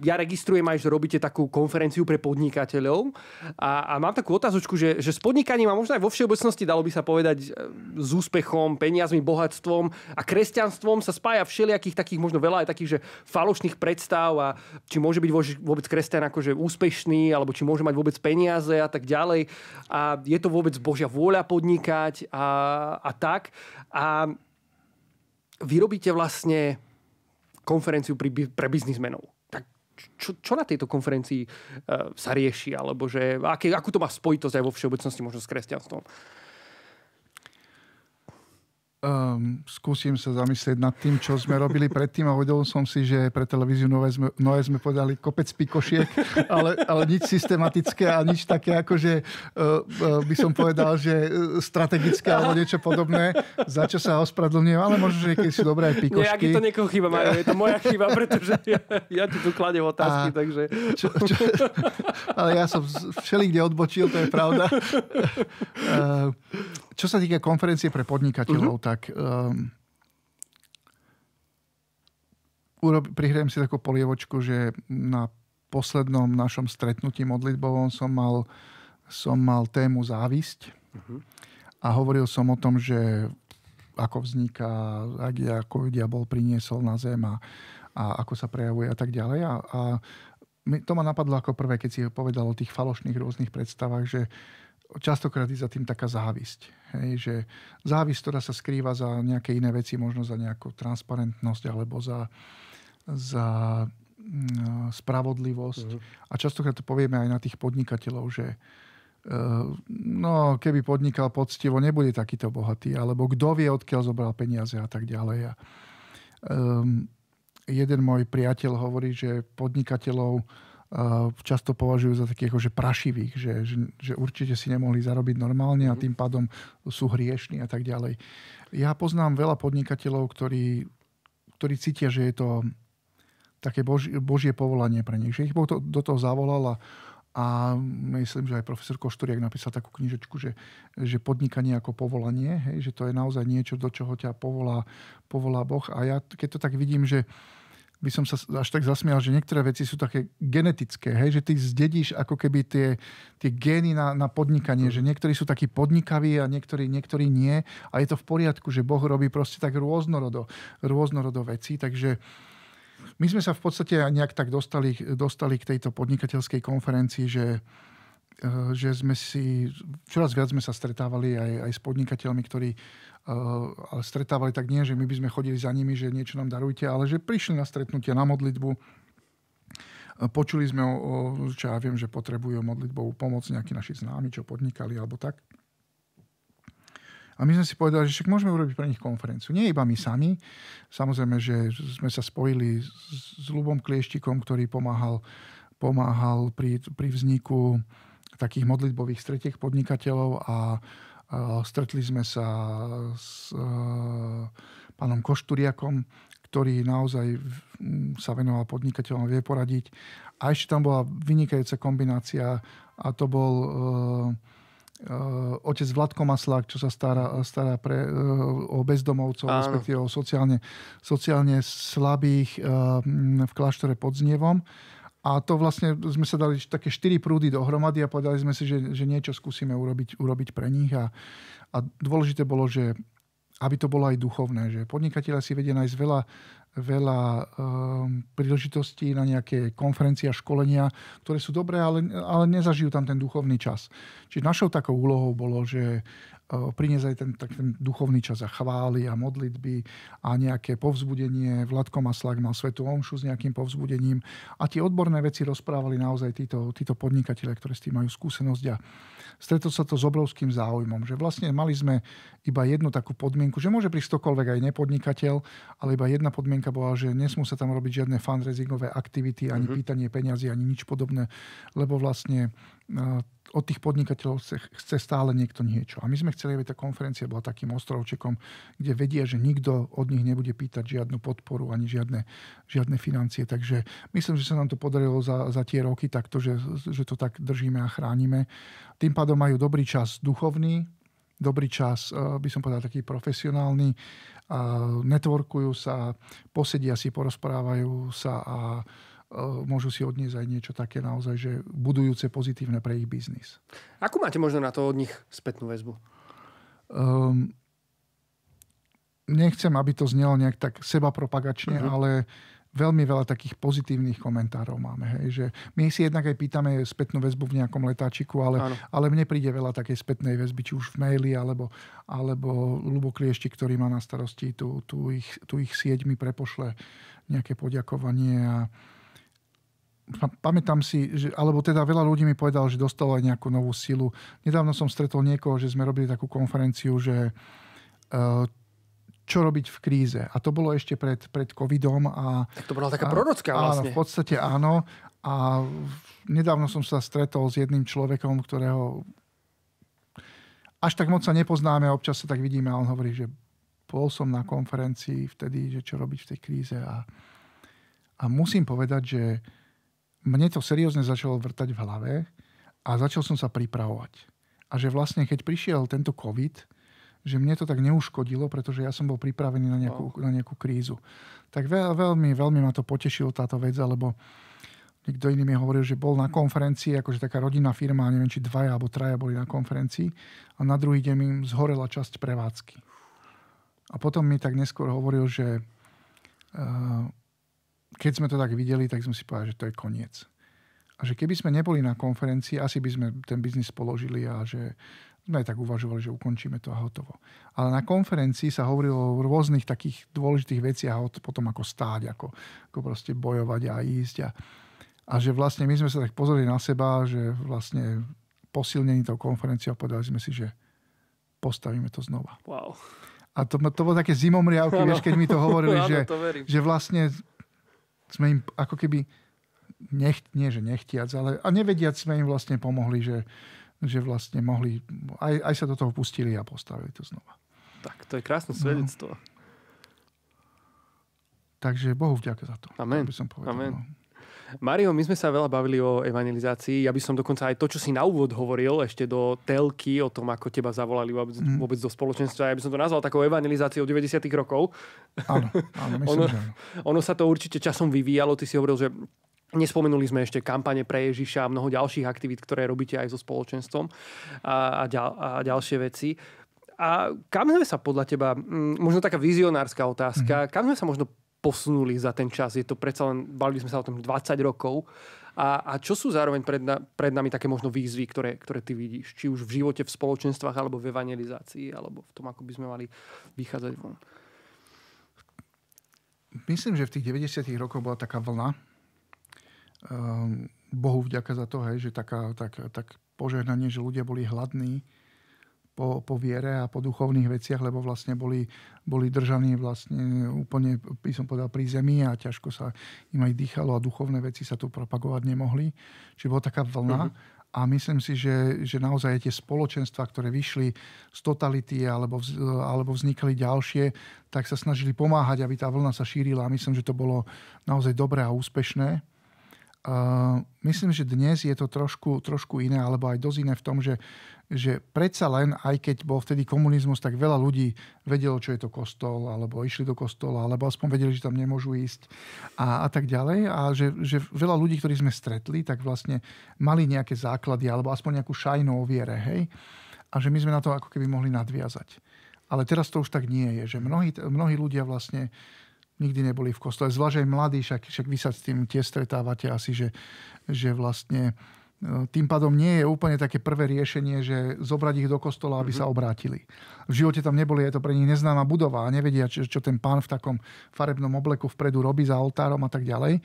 ja registrujem aj, že robíte takú konferenciu pre podnikateľov. A, a mám takú otázočku, že, že s podnikaním a možno aj vo všeobecnosti dalo by sa povedať eh, s úspechom, peniazmi, bohatstvom a kresťanstvom sa spája všelijakých takých, možno veľa aj takých, že falošných predstav a či môže byť vôbec kresťan akože úspešný, alebo či môže mať vôbec peniaze a tak ďalej. A je to vôbec Božia vôľa podnikať a, a tak. A vy robíte vlastne konferenciu pre biznismenov. Tak čo, čo na tejto konferencii eh, sa rieši? Alebo že, aké, akú to má spojitosť aj vo všeobecnosti možno s kresťanstvom? Uh, um, skúsim sa zamyslieť nad tým, čo sme robili predtým a uvedol som si, že pre televíziu Nové sme, nové sme podali kopec pikošiek, ale, ale nič systematické a nič také ako, že uh, uh, by som povedal, že eh, strategické alebo niečo podobné, za čo sa ospravedlňujem, ale možno, že niekedy sú dobré aj no, pikošky. Nie, ak je to niekoho chyba, Majo, je to moja chyba, pretože ja, ja ti tu kladem otázky, a, takže... Čo, čo, ale ja som všelikde odbočil, to je pravda. Uh, Čo sa týka konferencie pre podnikateľov, uh-huh. tak um, urob, prihrajem si takú polievočku, že na poslednom našom stretnutí modlitbovom som mal, som mal tému závisť uh-huh. a hovoril som o tom, že ako vzniká, ako diabol priniesol na zem a, a ako sa prejavuje a tak ďalej. A, a to ma napadlo ako prvé, keď si povedal o tých falošných rôznych predstavách, že uh, častokrát je za tým taká závisť. Hej, že závisť, ktorá sa skrýva za nejaké iné veci, možno za nejakú transparentnosť alebo za, za mm, spravodlivosť. Uh-huh. A častokrát to povieme aj na tých podnikateľov, že e, no, keby podnikal poctivo, nebude takýto bohatý, alebo kto vie, odkiaľ zobral peniaze a tak ďalej. A, um, jeden môj priateľ hovorí, že podnikateľov často považujú za takých akože prašivých, že, že, že určite si nemohli zarobiť normálne a mhm. tým pádom sú hriešni a tak ďalej. Ja poznám veľa podnikateľov, ktorí, ktorí cítia, že je to také božie, božie povolanie pre nich. Že ich Boh to, do toho zavolal a, a myslím, že aj profesor Košturiak napísal takú knižečku, že, že podnikanie ako povolanie, hej, že to je naozaj niečo, do čoho ťa povolá, povolá Boh. A ja keď to tak vidím, že, by som sa až tak zasmial, že niektoré veci sú také genetické, hej, že ty zdedíš ako keby tie, tie gény na, na podnikanie, že niektorí sú takí podnikaví a niektorí, niektorí nie a je to v poriadku, že Boh robí proste tak rôznorodo, rôznorodo veci, takže my sme sa v podstate nejak tak dostali, dostali k tejto podnikateľskej konferencii, že Eh, že sme si, čoraz viac sme sa stretávali aj, aj s podnikateľmi, ktorí eh, ale stretávali tak nie, že my by sme chodili za nimi, že niečo nám darujte, ale že prišli na stretnutie, na modlitbu, eh, počuli sme o, o čo ja viem, že potrebujú modlitbou pomoc nejakí naši známi, čo podnikali alebo tak. A my sme si povedali, že však môžeme urobiť pre nich konferenciu. Nie iba my sami. Samozrejme, že sme sa spojili s Lubom Klieštikom, ktorý pomáhal, pomáhal pri, pri vzniku uh, takých modlitbových stretiek podnikateľov a stretli sme sa s e, pánom Košturiakom, ktorý naozaj sa venoval podnikateľom, vie poradiť. A ešte tam bola vynikajúca kombinácia a to bol e, e, otec Vladko Maslák, čo sa stará, stará pre, o bezdomovcov, Áno. respektíve o sociálne, sociálne slabých v kláštore pod Znievom. A to vlastne sme sa dali také štyri prúdy dohromady a povedali sme si, že, že niečo skúsime urobiť, urobiť pre nich. A, a dôležité bolo, že aby to bolo aj duchovné. Že podnikateľe si vedia nájsť veľa, veľa um, príležitostí na nejaké konferencie a školenia, ktoré sú dobré, ale, ale nezažijú tam ten duchovný čas. Čiže našou takou úlohou bolo, že uh, priniesť aj ten, tak, ten duchovný čas a chvály a modlitby a nejaké povzbudenie. Vladko Maslak mal svetú omšu s nejakým povzbudením a tie odborné veci rozprávali naozaj títo, títo podnikatelia, ktorí s tým majú skúsenosť a stretol sa to s obrovským záujmom, že vlastne mali sme iba jednu takú podmienku, že môže prísť ktokoľvek aj nepodnikateľ, ale iba jedna podmienka bola, že nesmú sa tam robiť žiadne fundraisingové aktivity, ani mm-hmm. pýtanie peniazy, ani nič podobné, lebo vlastne Eh, od tých podnikateľov chce, stále niekto niečo. A my sme chceli, aby tá konferencia bola takým ostrovčekom, kde vedia, že nikto od nich nebude pýtať žiadnu podporu ani žiadne, žiadne financie. Takže myslím, že sa nám to podarilo za, za tie roky takto, že, že to tak držíme a chránime. Tým pádom majú dobrý čas duchovný, dobrý čas, eh, by som povedal, taký profesionálny. Eh, networkujú sa, posedia si, porozprávajú sa a Eh, môžu si odniesť aj niečo také naozaj, že budujúce pozitívne pre ich biznis. Ako máte možno na to od nich spätnú väzbu? Um, nechcem, aby to znelo nejak tak sebapropagačne, uh-huh. ale veľmi veľa takých pozitívnych komentárov máme. Hej, že my si jednak aj pýtame spätnú väzbu v nejakom letáčiku, ale, ale mne príde veľa takej spätnej väzby, či už v maili, alebo, alebo Lubo Kliešti, ktorý má na starosti tu ich, ich sieť, mi prepošle nejaké poďakovanie a, pamätám si, že, alebo teda veľa ľudí mi povedalo, že dostalo aj nejakú novú silu. Nedávno som stretol niekoho, že sme robili takú konferenciu, že e, čo robiť v kríze. A to bolo ešte pred, pred covidom. A, tak to bola taká prorocká vlastne. Áno, v podstate áno. A nedávno som sa stretol s jedným človekom, ktorého až tak moc sa nepoznáme občas sa tak vidíme a on hovorí, že bol som na konferencii vtedy, že čo robiť v tej kríze a, a musím povedať, že mne to seriózne začalo vrtať v hlave a začal som sa pripravovať. A že vlastne, keď prišiel tento COVID, že mne to tak neuškodilo, pretože ja som bol pripravený na nejakú, na nejakú krízu. Tak veľ, veľmi, veľmi ma to potešilo táto vec, lebo niekto iný mi hovoril, že bol na konferencii, akože taká rodinná firma, neviem, či dvaja alebo traja boli na konferencii a na druhý deň im zhorela časť prevádzky. A potom mi tak neskôr hovoril, že uh, keď sme to tak videli, tak sme si povedali, že to je koniec. A že keby sme neboli na konferencii, asi by sme ten biznis položili a že sme aj tak uvažovali, že ukončíme to a hotovo. Ale na konferencii sa hovorilo o rôznych takých dôležitých veciach o potom ako stáť, ako, ako proste bojovať a ísť. A, a že vlastne my sme sa tak pozreli na seba, že vlastne posilnení tou konferenciou povedali sme si, že postavíme to znova. Wow. A to, to bolo také zimomriavky, vieš, keď mi to hovorili, ano, že, to že vlastne sme im ako keby, nech, nie že nechtiac, ale a nevediac sme im vlastne pomohli, že, že vlastne mohli, aj, aj sa do toho pustili a postavili to znova. Tak, to je krásne no. svedectvo. No. Takže Bohu vďaka za to. Amen. To by som povedal. Amen. No. Mario, my sme sa veľa bavili o evangelizácii. Ja by som dokonca aj to, čo si na úvod hovoril, ešte do telky o tom, ako teba zavolali vôbec, mm. vôbec do spoločenstva, ja by som to nazval takou evangelizáciou 90. rokov. Áno, áno myslím, ono, že áno. ono sa to určite časom vyvíjalo. Ty si hovoril, že Nespomenuli sme ešte kampane pre Ježiša a mnoho ďalších aktivít, ktoré robíte aj so spoločenstvom a, a, ďal, a ďalšie veci. A kam sme sa podľa teba, možno taká vizionárska otázka, mm. kam sme sa možno posunuli za ten čas. Je to predsa len, bavili sme sa o tom 20 rokov. A, a čo sú zároveň pred, na, pred nami také možno výzvy, ktoré, ktoré ty vidíš? Či už v živote, v spoločenstvách, alebo v evangelizácii, alebo v tom, ako by sme mali vychádzať von? Myslím, že v tých 90. rokoch bola taká vlna. Um, Bohu vďaka za to, hej, že taká, tak, tak požehnanie, že ľudia boli hladní po, po viere a po duchovných veciach, lebo vlastne boli, boli držaní vlastne úplne, by som povedal, pri zemi a ťažko sa im aj dýchalo a duchovné veci sa tu propagovať nemohli. Čiže bola taká vlna. Uh-huh. A myslím si, že, že naozaj tie spoločenstva, ktoré vyšli z totality alebo, vz, alebo vznikali ďalšie, tak sa snažili pomáhať, aby tá vlna sa šírila. A myslím, že to bolo naozaj dobré a úspešné. Eh, myslím, že dnes je to trošku, trošku iné, alebo aj dosť iné v tom, že, že predsa len, aj keď bol vtedy komunizmus, tak veľa ľudí vedelo, čo je to kostol, alebo išli do kostola, alebo aspoň vedeli, že tam nemôžu ísť a, a tak ďalej. A že, že veľa ľudí, ktorí sme stretli, tak vlastne mali nejaké základy, alebo aspoň nejakú šajnu o viere, hej? A že my sme na to ako keby mohli nadviazať. Ale teraz to už tak nie je, že mnohí, mnohí ľudia vlastne uh, nikdy neboli v kostole. Zvlášť aj mladí, však, však vy sa s tým tie stretávate asi, že, že vlastne e, tým pádom nie je úplne také prvé riešenie, že zobrať ich do kostola, aby mm-hmm. sa obrátili. V živote tam neboli, je to pre nich neznáma budova a nevedia, čo, čo ten pán v takom farebnom obleku vpredu robí za oltárom a tak ďalej.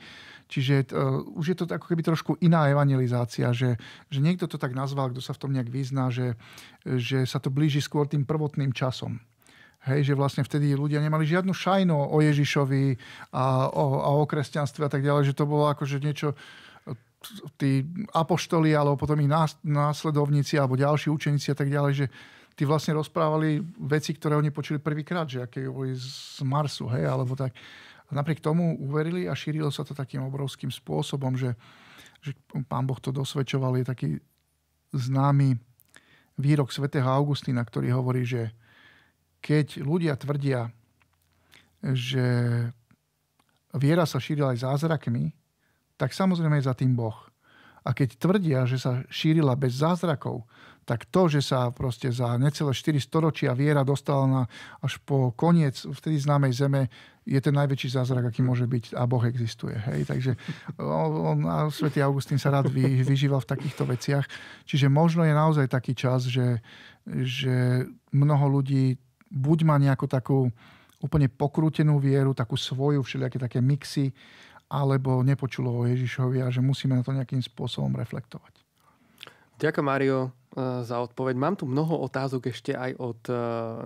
Čiže uh, už je to ako keby trošku iná evangelizácia, že, že niekto to tak nazval, kto sa v tom nejak vyzná, že, že sa to blíži skôr tým prvotným časom. Hej, že vlastne vtedy ľudia nemali žiadnu šajnu o Ježišovi a o, a o kresťanstve a tak ďalej, že to bolo akože niečo, tí apoštoli alebo potom ich následovníci alebo ďalší učeníci a tak ďalej, že tí vlastne rozprávali veci, ktoré oni počuli prvýkrát, že aké boli z Marsu, hej, alebo tak. A napriek tomu uverili a šírilo sa to takým obrovským spôsobom, že, že pán Boh to dosvedčoval, je taký známy výrok svätého Augustína, ktorý hovorí, že keď ľudia tvrdia, že viera sa šírila aj zázrakmi, tak samozrejme je za tým Boh. A keď tvrdia, že sa šírila bez zázrakov, tak to, že sa proste za necelé 4 storočia viera dostala na, až po koniec vtedy známej zeme, je ten najväčší zázrak, aký môže byť a Boh existuje. Hej? Takže on, on, svätý Augustín sa rád vy, vyžíval v takýchto veciach. Čiže možno je naozaj taký čas, že, že mnoho ľudí buď má nejakú takú úplne pokrútenú vieru, takú svoju, všelijaké také mixy, alebo nepočulo o Ježišovi a že musíme na to nejakým spôsobom reflektovať. Ďakujem, Mario. E, za odpoveď. Mám tu mnoho otázok ešte aj od e,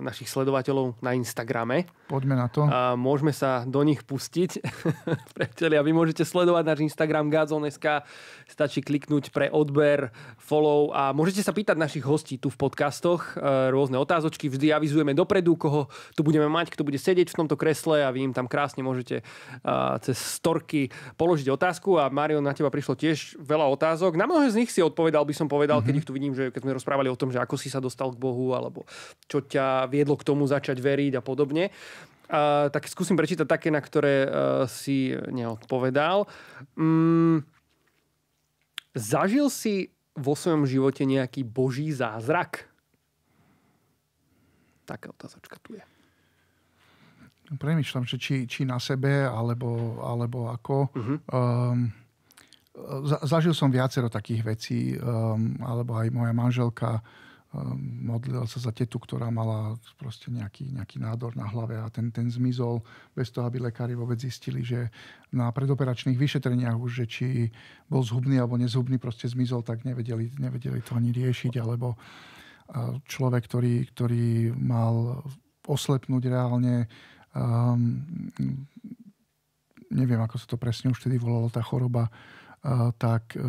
našich sledovateľov na Instagrame. Poďme na to. A môžeme sa do nich pustiť. Priatelia, vy môžete sledovať náš Instagram Gazon.sk. Stačí kliknúť pre odber, follow a môžete sa pýtať našich hostí tu v podcastoch. E, rôzne otázočky vždy avizujeme dopredu, koho tu budeme mať, kto bude sedieť v tomto kresle a vy im tam krásne môžete cez storky položiť otázku. A Mario, na teba prišlo tiež veľa otázok. Na mnohé z nich si odpovedal, by som povedal, mm-hmm. keď ich tu vidím, že keď sme rozprávali o tom, že ako si sa dostal k Bohu alebo čo ťa viedlo k tomu začať veriť a podobne. Uh, tak skúsim prečítať také, na ktoré uh, si neodpovedal. Um, zažil si vo svojom živote nejaký boží zázrak? Taká otázočka tu je. Premýšľam, či, či na sebe, alebo, alebo ako. Uh-huh. Um, Zažil som viacero takých vecí, um, alebo aj moja manželka um, modlila sa za tetu, ktorá mala proste nejaký, nejaký nádor na hlave a ten, ten zmizol bez toho, aby lekári vôbec zistili, že na predoperačných vyšetreniach už, že či bol zhubný alebo nezhubný, proste zmizol, tak nevedeli, nevedeli to ani riešiť, alebo človek, ktorý, ktorý mal oslepnúť reálne um, neviem, ako sa to presne už vtedy volalo, tá choroba, Eh, tak eh,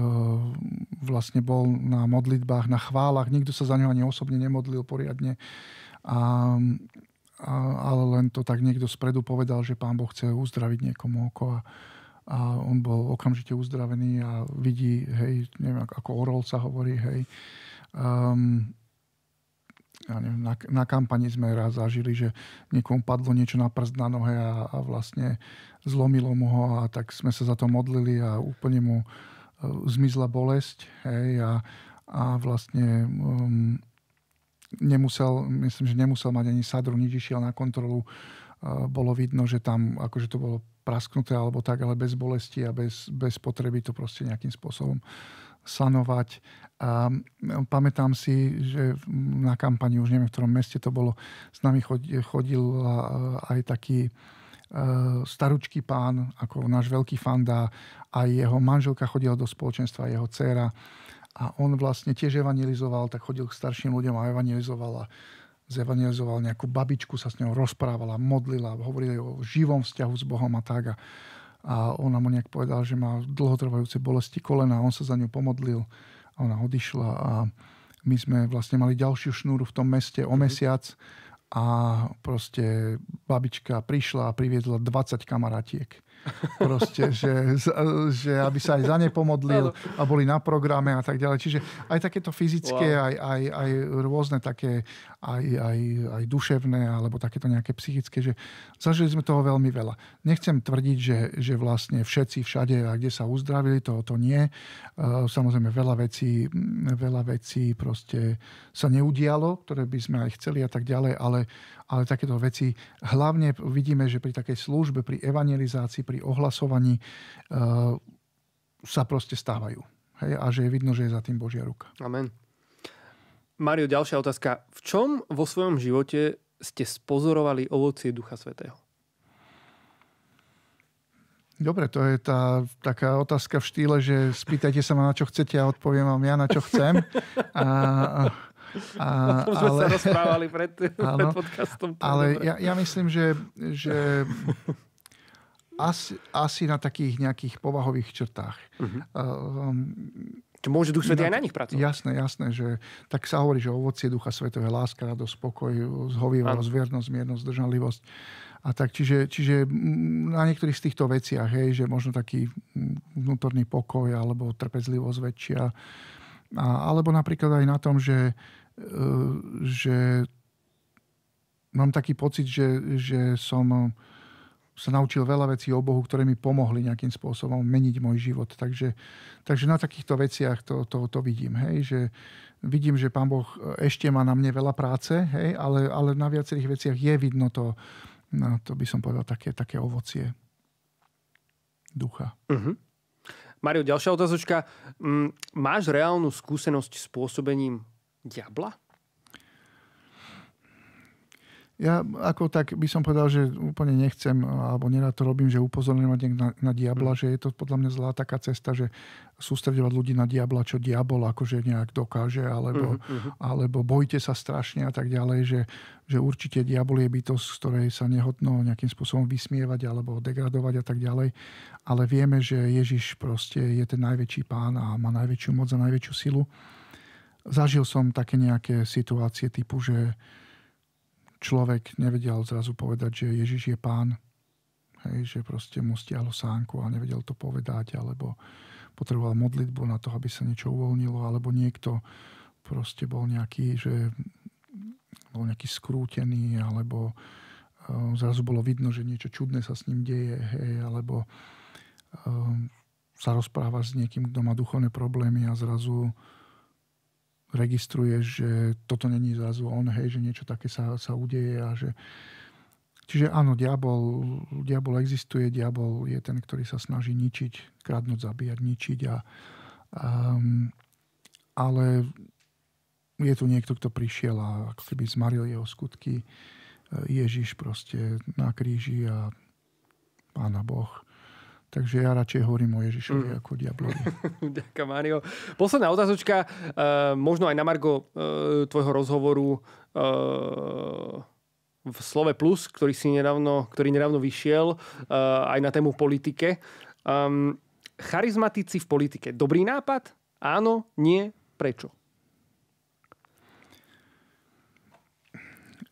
vlastne bol na modlitbách, na chválach. Nikto sa za neho ani osobne nemodlil poriadne. A, a, ale len to tak niekto spredu povedal, že pán Boh chce uzdraviť niekomu oko a, a on bol okamžite uzdravený a vidí, hej, neviem, ako orol sa hovorí, hej. Um, ja neviem, na, na kampani sme raz zažili, že niekomu padlo niečo na prst na nohe a, a vlastne zlomilo mu ho a tak sme sa za to modlili a úplne mu e, zmizla bolesť hej, a, a vlastne um, nemusel, myslím, že nemusel mať ani sadru, nič išiel na kontrolu. E, bolo vidno, že tam akože to bolo prasknuté alebo tak, ale bez bolesti a bez, bez potreby to proste nejakým spôsobom sanovať. A pamätám si, že na kampani, už neviem, v ktorom meste to bolo, s nami chodil e, aj taký e, staručký pán, ako náš veľký fanda, a jeho manželka chodila do spoločenstva, jeho dcéra. A on vlastne tiež evangelizoval, tak chodil k starším ľuďom a evangelizoval a zevangelizoval nejakú babičku, sa s ňou rozprávala, modlila, hovorili o živom vzťahu s Bohom a tak. A a ona mu nejak povedala, že má dlhotrvajúce bolesti kolena, on sa za ňu pomodlil a ona odišla a my sme vlastne mali ďalšiu šnúru v tom meste o mhm. mesiac a proste babička prišla a priviedla 20 kamarátiek proste, že, že aby sa aj za ne pomodlil a boli na programe a tak ďalej. Čiže aj takéto fyzické, wow. aj, aj, aj rôzne také, aj, aj, aj duševné, alebo takéto nejaké psychické, že zažili sme toho veľmi veľa. Nechcem tvrdiť, že, že vlastne všetci všade a kde sa uzdravili, to, to nie. E, samozrejme veľa vecí, veľa vecí proste sa neudialo, ktoré by sme aj chceli a tak ďalej, ale, ale takéto veci hlavne vidíme, že pri takej službe, pri evangelizácii, pri pri ohlasovaní e, sa proste stávajú. Hej, a že je vidno, že je za tým Božia ruka. Amen. Mario, ďalšia otázka. V čom vo svojom živote ste spozorovali ovocie Ducha Svetého? Dobre, to je tá taká otázka v štýle, že spýtajte sa ma na čo chcete a odpoviem vám ja na čo chcem. A, a, o tom sme ale, sa rozprávali pred, áno, pred podcastom. Ale ja, ja myslím, že, že asi, asi na takých nejakých povahových črtách. Mm-hmm. Um, uh, Čiže môže Duch Svetý aj na nich pracovať. Jasné, jasné, že tak sa hovorí, že ovocie Ducha Svetého je láska, radosť, spokoj, zhovievavosť, viernosť, miernosť, zdržanlivosť. A tak, čiže, čiže mm, na niektorých z týchto veciach, hej, že možno taký mm, vnútorný pokoj alebo trpezlivosť väčšia. A, alebo napríklad aj na tom, že, e, že mám taký pocit, že, že som sa naučil veľa vecí o Bohu, ktoré mi pomohli nejakým spôsobom meniť môj život. Takže, takže na takýchto veciach to, to, to vidím. Hej? Že vidím, že Pán Boh e, ešte má na mne veľa práce, hej? Ale, ale na viacerých veciach je vidno to, no, to by som povedal, také, také ovocie ducha. Uh-huh. Mario, ďalšia otázočka. Mm, máš reálnu skúsenosť s pôsobením diabla? ja ako tak by som povedal, že úplne nechcem, alebo nerad to robím, že upozorňovať na, na diabla, mm. že je to podľa mňa zlá taká cesta, že sústredovať ľudí na diabla, čo diabol akože nejak dokáže, alebo, mm-hmm. alebo bojte sa strašne a tak ďalej, že, že určite diabol je bytosť, ktorej sa nehodno nejakým spôsobom vysmievať alebo degradovať a tak ďalej. Ale vieme, že Ježiš proste je ten najväčší pán a má najväčšiu moc a najväčšiu silu. Zažil som také nejaké situácie typu, že človek nevedel zrazu povedať, že Ježiš je pán. Hej, že proste mu stiahlo sánku a nevedel to povedať, alebo potreboval modlitbu na to, aby sa niečo uvoľnilo, alebo niekto proste bol nejaký, že bol nejaký skrútený, alebo ehm, zrazu bolo vidno, že niečo čudné sa s ním deje, hej, alebo ehm, sa rozpráva s niekým, kto má duchovné problémy a zrazu Registruje, že toto není zrazu on, hej, že niečo také sa, sa udeje a že... Čiže áno, diabol, diabol existuje, diabol je ten, ktorý sa snaží ničiť, kradnúť, zabíjať, ničiť a, um, ale je tu niekto, kto prišiel a ako keby zmaril jeho skutky. E, Ježiš proste na kríži a Pána Boh Takže ja radšej hovorím o Ježišovi mm. ako diablovi. Ďakujem, Mário. Posledná otázočka, e, možno aj na Margo e, tvojho rozhovoru e, v Slove Plus, ktorý, si nedávno, ktorý nedávno vyšiel aj na tému politike. Um, charizmatici v politike. Dobrý nápad? Áno? Nie? Prečo?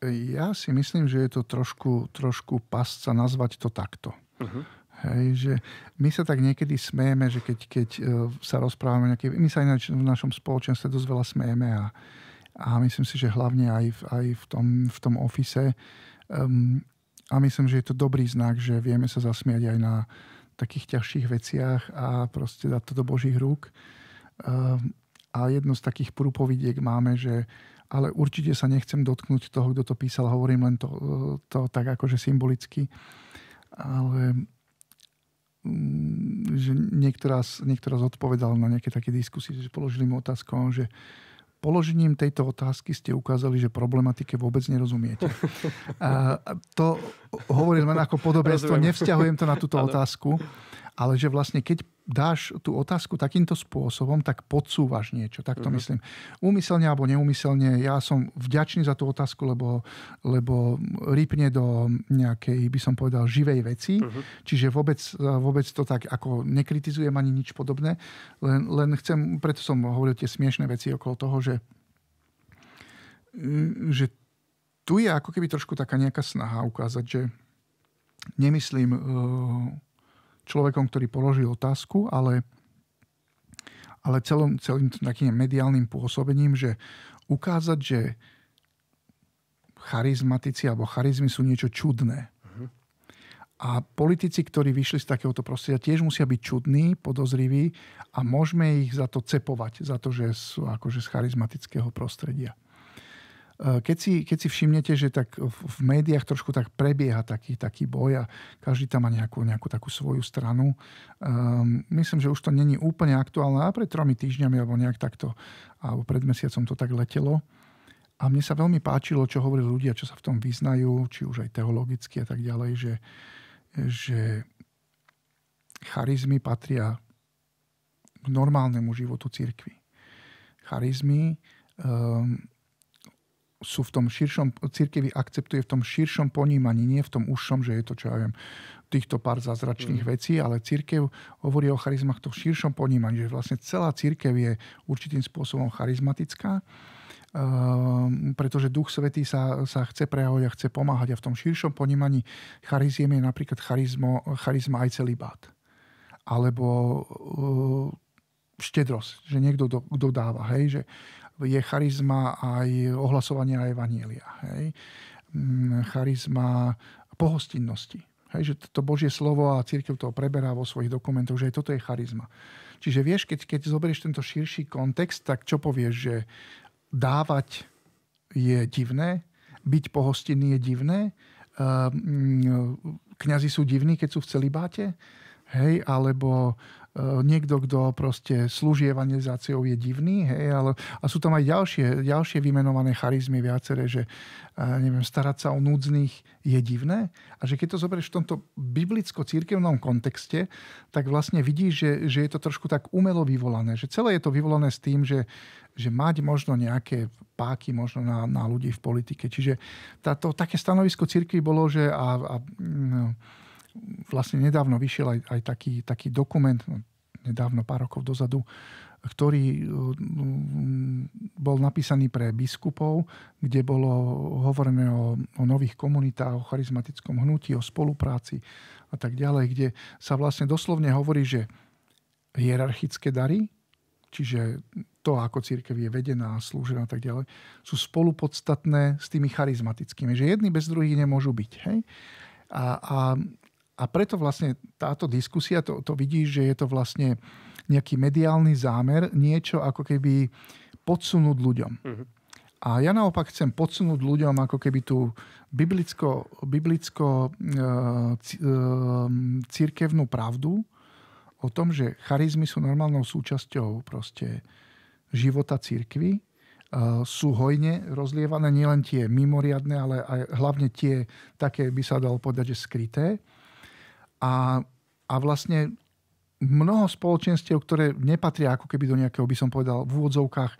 Ja si myslím, že je to trošku, trošku pasca nazvať to takto. Uh-huh. Hej, že my sa tak niekedy smejeme, že keď, keď e, sa rozprávame nejaké... My sa ináč v našom spoločenstve dosť veľa smejeme a, a myslím si, že hlavne aj v, aj v tom, v tom ofise. Um, a myslím, že je to dobrý znak, že vieme sa zasmiať aj na takých ťažších veciach a proste dať to do Božích rúk. Um, a jedno z takých prúpovidiek máme, že ale určite sa nechcem dotknúť toho, kto to písal, hovorím len to, e, to tak akože symbolicky. Ale Mm, že niektorá, niektorá zodpovedala na nejaké také diskusie, že položili mu otázku, že položením tejto otázky ste ukázali, že problematike vôbec nerozumiete. A to hovorím len ako podobenstvo, nevzťahujem to na túto otázku, ale že vlastne keď dáš tú otázku takýmto spôsobom, tak podsúvaš niečo. Tak to uh-huh. myslím. Úmyselne alebo neúmyselne, ja som vďačný za tú otázku, lebo, lebo rýpne do nejakej, by som povedal, živej veci. Uh-huh. Čiže vôbec, vôbec to tak ako nekritizujem ani nič podobné. Len, len chcem, preto som hovoril tie smiešne veci okolo toho, že že tu je ako keby trošku taká nejaká snaha ukázať, že nemyslím uh, človekom, ktorý položil otázku, ale, ale celým, celým takým mediálnym pôsobením, že ukázať, že charizmatici alebo charizmy sú niečo čudné. Mhm. A politici, ktorí vyšli z takéhoto prostredia, tiež musia byť čudní, podozriví a môžeme ich za to cepovať, za to, že sú akože z charizmatického prostredia. Eh, keď si, keď si všimnete, že tak v médiách trošku tak prebieha taký, taký boj a každý tam má nejakú, nejakú takú svoju stranu, um, myslím, že už to není úplne aktuálne, a pred tromi týždňami alebo nejak takto, alebo pred mesiacom to tak letelo. A mne sa veľmi páčilo, čo hovorili ľudia, čo sa v tom vyznajú, či už aj teologicky a tak ďalej, že, že charizmy patria k normálnemu životu církvy. Charizmy um, sú v tom širšom, církevi akceptuje v tom širšom ponímaní, nie v tom užšom, že je to, čo ja viem, týchto pár zázračných mm. vecí, ale církev hovorí o charizmach v v širšom ponímaní, že vlastne celá církev je určitým spôsobom charizmatická, Um, pretože Duch Svetý sa, sa chce prejaviť a chce pomáhať. A v tom širšom ponímaní chariziem je napríklad charizmo, charizma aj celý bát. Alebo uh, štedrosť, že niekto do, Hej? Že je charizma aj ohlasovania Evanília. Hej? Mm, charizma pohostinnosti. Hej? Že to Božie slovo a církev to preberá vo svojich dokumentoch, že aj toto je charizma. Čiže vieš, keď, keď zoberieš tento širší kontext, tak čo povieš, že dávať je divné, byť pohostinný je divné, ehm, kňazi sú divní, keď sú v celibáte, hej, alebo Eh, niekto, kto proste slúži evangelizáciou je divný, hej, ale, a sú tam aj ďalšie, ďalšie vymenované charizmy viaceré, že eh, neviem, starať sa o núdznych je divné a že keď to zoberieš v tomto biblicko-církevnom kontexte, tak vlastne vidíš, že, že je to trošku tak umelo vyvolané, že celé je to vyvolané s tým, že, že mať možno nejaké páky možno na, na ľudí v politike. Čiže táto, také stanovisko církvy bolo, že a, a mm, no, vlastne nedávno vyšiel aj, aj taký, taký dokument, no, nedávno pár rokov dozadu, ktorý e, bol napísaný pre biskupov, kde bolo hovorené o, o nových komunitách, o charizmatickom hnutí, o spolupráci a tak ďalej, kde sa vlastne doslovne hovorí, že hierarchické dary, čiže to, ako církev je vedená, slúžená a tak ďalej, sú spolupodstatné s tými charizmatickými. Že jedni bez druhých nemôžu byť. Hej? A, a a preto vlastne táto diskusia, to, to vidíš, že je to vlastne nejaký mediálny zámer, niečo ako keby podsunúť ľuďom. Uh-huh. A ja naopak chcem podsunúť ľuďom ako keby tú biblicko, biblicko e, církevnú e, pravdu o tom, že charizmy sú normálnou súčasťou proste života církvy, e, sú hojne rozlievané, nielen tie mimoriadne, ale aj hlavne tie také, by sa dalo povedať, že skryté. A, a vlastne mnoho spoločenstiev, ktoré nepatria ako keby do nejakého, by som povedal, v úvodzovkách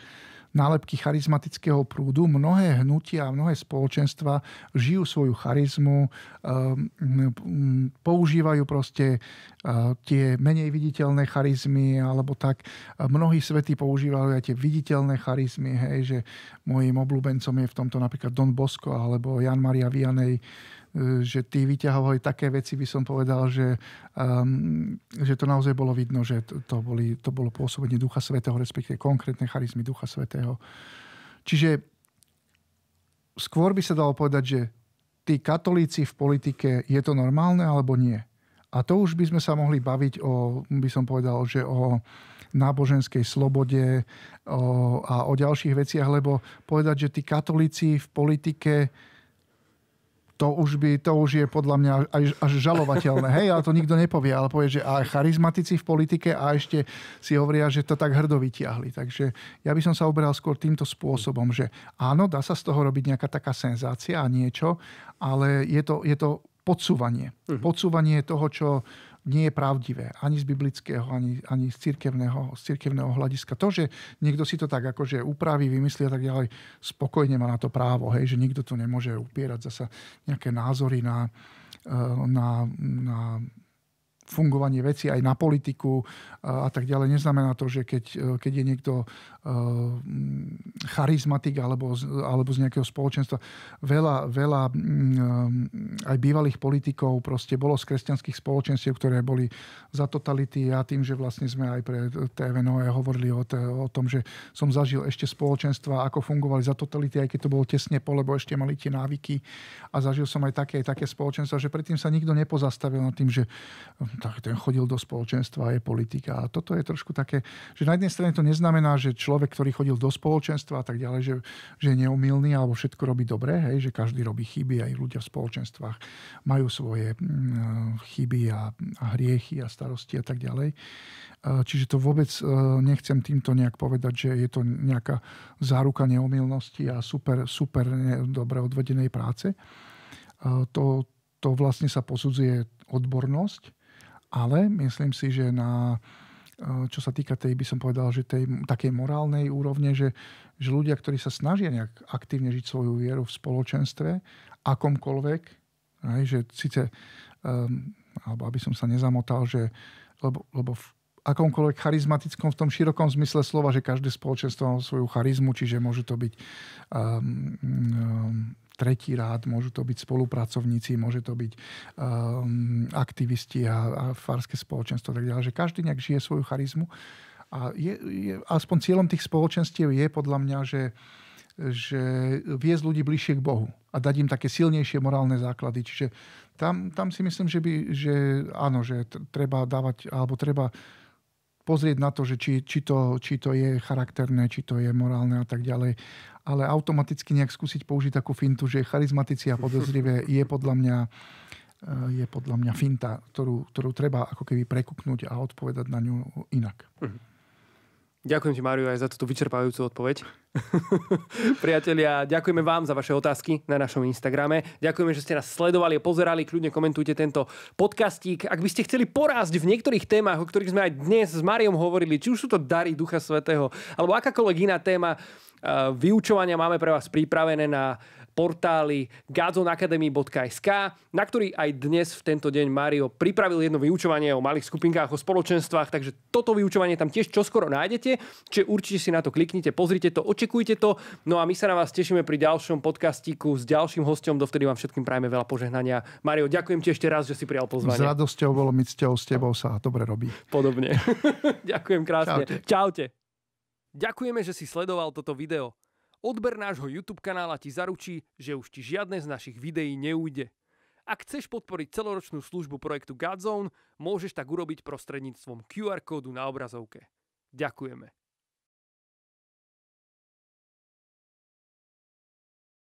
nálepky charizmatického prúdu, mnohé hnutia a mnohé spoločenstva žijú svoju charizmu, ehm, používajú proste eh, tie menej viditeľné charizmy alebo tak. Mnohí svety používajú aj tie viditeľné charizmy, hej, že môjim obľúbencom je v tomto napríklad Don Bosco alebo Jan Maria Vianej, E, že tí vyťahovali také veci, by som povedal, že, um, že to naozaj bolo vidno, že to, to, boli, to bolo pôsobenie Ducha Svetého, respektíve konkrétne charizmy Ducha Svetého. Čiže skôr by sa dalo povedať, že tí katolíci v politike, je to normálne alebo nie? A to už by sme sa mohli baviť o, by som povedal, že o náboženskej slobode o, a o ďalších veciach, lebo povedať, že tí katolíci v politike to už, by, to už je podľa mňa až, až žalovateľné. Hej, ale to nikto nepovie, ale povie, že aj charizmatici v politike a ešte si hovoria, že to tak hrdo vytiahli. Takže ja by som sa oberal skôr týmto spôsobom, že áno, dá sa z toho robiť nejaká taká senzácia a niečo, ale je to, je to podsúvanie. Uh-huh. Podsúvanie toho, čo nie je pravdivé. Ani z biblického, ani, ani z, cirkevného, z církevného hľadiska. To, že niekto si to tak akože upraví, vymyslí a tak ďalej, spokojne má na to právo. Hej? Že nikto to nemôže upierať zasa nejaké názory na, eh, na, na fungovanie veci aj na politiku e, a tak ďalej. Neznamená to, že keď, e, keď je niekto e, charizmatik alebo, alebo z nejakého spoločenstva. Veľa, veľa aj bývalých politikov proste bolo z kresťanských spoločenstiev, ktoré boli za totality a tým, že vlastne sme aj pre Noé hovorili o, to, o tom, že som zažil ešte spoločenstva, ako fungovali za totality, aj keď to bolo tesne po, lebo ešte mali tie návyky a zažil som aj také, aj také spoločenstva, že predtým sa nikto nepozastavil nad tým, že tak ten chodil do spoločenstva, je politika. A toto je trošku také, že na jednej strane to neznamená, že človek, ktorý chodil do spoločenstva a tak ďalej, že, že je neumilný alebo všetko robí dobre, hej, že každý robí chyby, aj ľudia v spoločenstvách majú svoje mm, chyby a, a hriechy a starosti a tak ďalej. E, čiže to vôbec e, nechcem týmto nejak povedať, že je to nejaká záruka neumilnosti a super, super dobre odvedenej práce. E, to, to vlastne sa posudzuje odbornosť ale myslím si, že na eh, čo sa týka tej, by som povedal, že tej takej morálnej úrovne, že, že ľudia, ktorí sa snažia nejak aktívne žiť svoju vieru v spoločenstve, akomkoľvek, aj, že síce, um, alebo aby som sa nezamotal, že, lebo, lebo v akomkoľvek charizmatickom, v tom širokom zmysle slova, že každé spoločenstvo má svoju charizmu, čiže môžu to byť um, um, tretí rád, môžu to byť spolupracovníci, môže to byť um, aktivisti a, a farské spoločenstvo a tak ďalej, že každý nejak žije svoju charizmu. A je, je, aspoň cieľom tých spoločenstiev je podľa mňa, že, že viesť ľudí bližšie k Bohu a dať im také silnejšie morálne základy. Čiže tam, tam si myslím, že, by, že áno, že treba dávať, alebo treba uh, pozrieť na to, že či, či, to, či to je charakterné, či to je morálne a tak ďalej. Ale automaticky nejak skúsiť použiť takú fintu, že charizmatici a podozrivé je podľa mňa eh, je podľa mňa finta, ktorú, ktorú treba ako keby prekuknúť a odpovedať na ňu inak. Uh-huh. Ďakujem ti, Mário, aj za túto vyčerpávajúcu odpoveď. Priatelia, ďakujeme vám za vaše otázky na našom Instagrame. Ďakujeme, že ste nás sledovali a pozerali. Kľudne komentujte tento podcastík. Ak by ste chceli porásť v niektorých témach, o ktorých sme aj dnes s Máriom hovorili, či už sú to dary Ducha Svetého, alebo akákoľvek iná téma, eh, vyučovania máme pre vás pripravené na portáli gazonacademy.sk, na ktorý aj dnes v tento deň Mario pripravil jedno vyučovanie o malých skupinkách, o spoločenstvách, takže toto vyučovanie tam tiež čoskoro nájdete, čiže určite si na to kliknite, pozrite to, očekujte to, no a my sa na vás tešíme pri ďalšom podcastíku s ďalším hostom, dovtedy vám všetkým prajeme veľa požehnania. Mario, ďakujem ti ešte raz, že si prijal pozvanie. S radosťou bolo mi cťou, s tebou sa dobre robí. Podobne. ďakujem krásne. Čaute. Čaute. Ďakujeme, že si sledoval toto video. Odber nášho YouTube kanála ti zaručí, že už ti žiadne z našich videí neújde. Ak chceš podporiť celoročnú službu projektu Godzone, môžeš tak urobiť prostredníctvom QR kódu na obrazovke. Ďakujeme.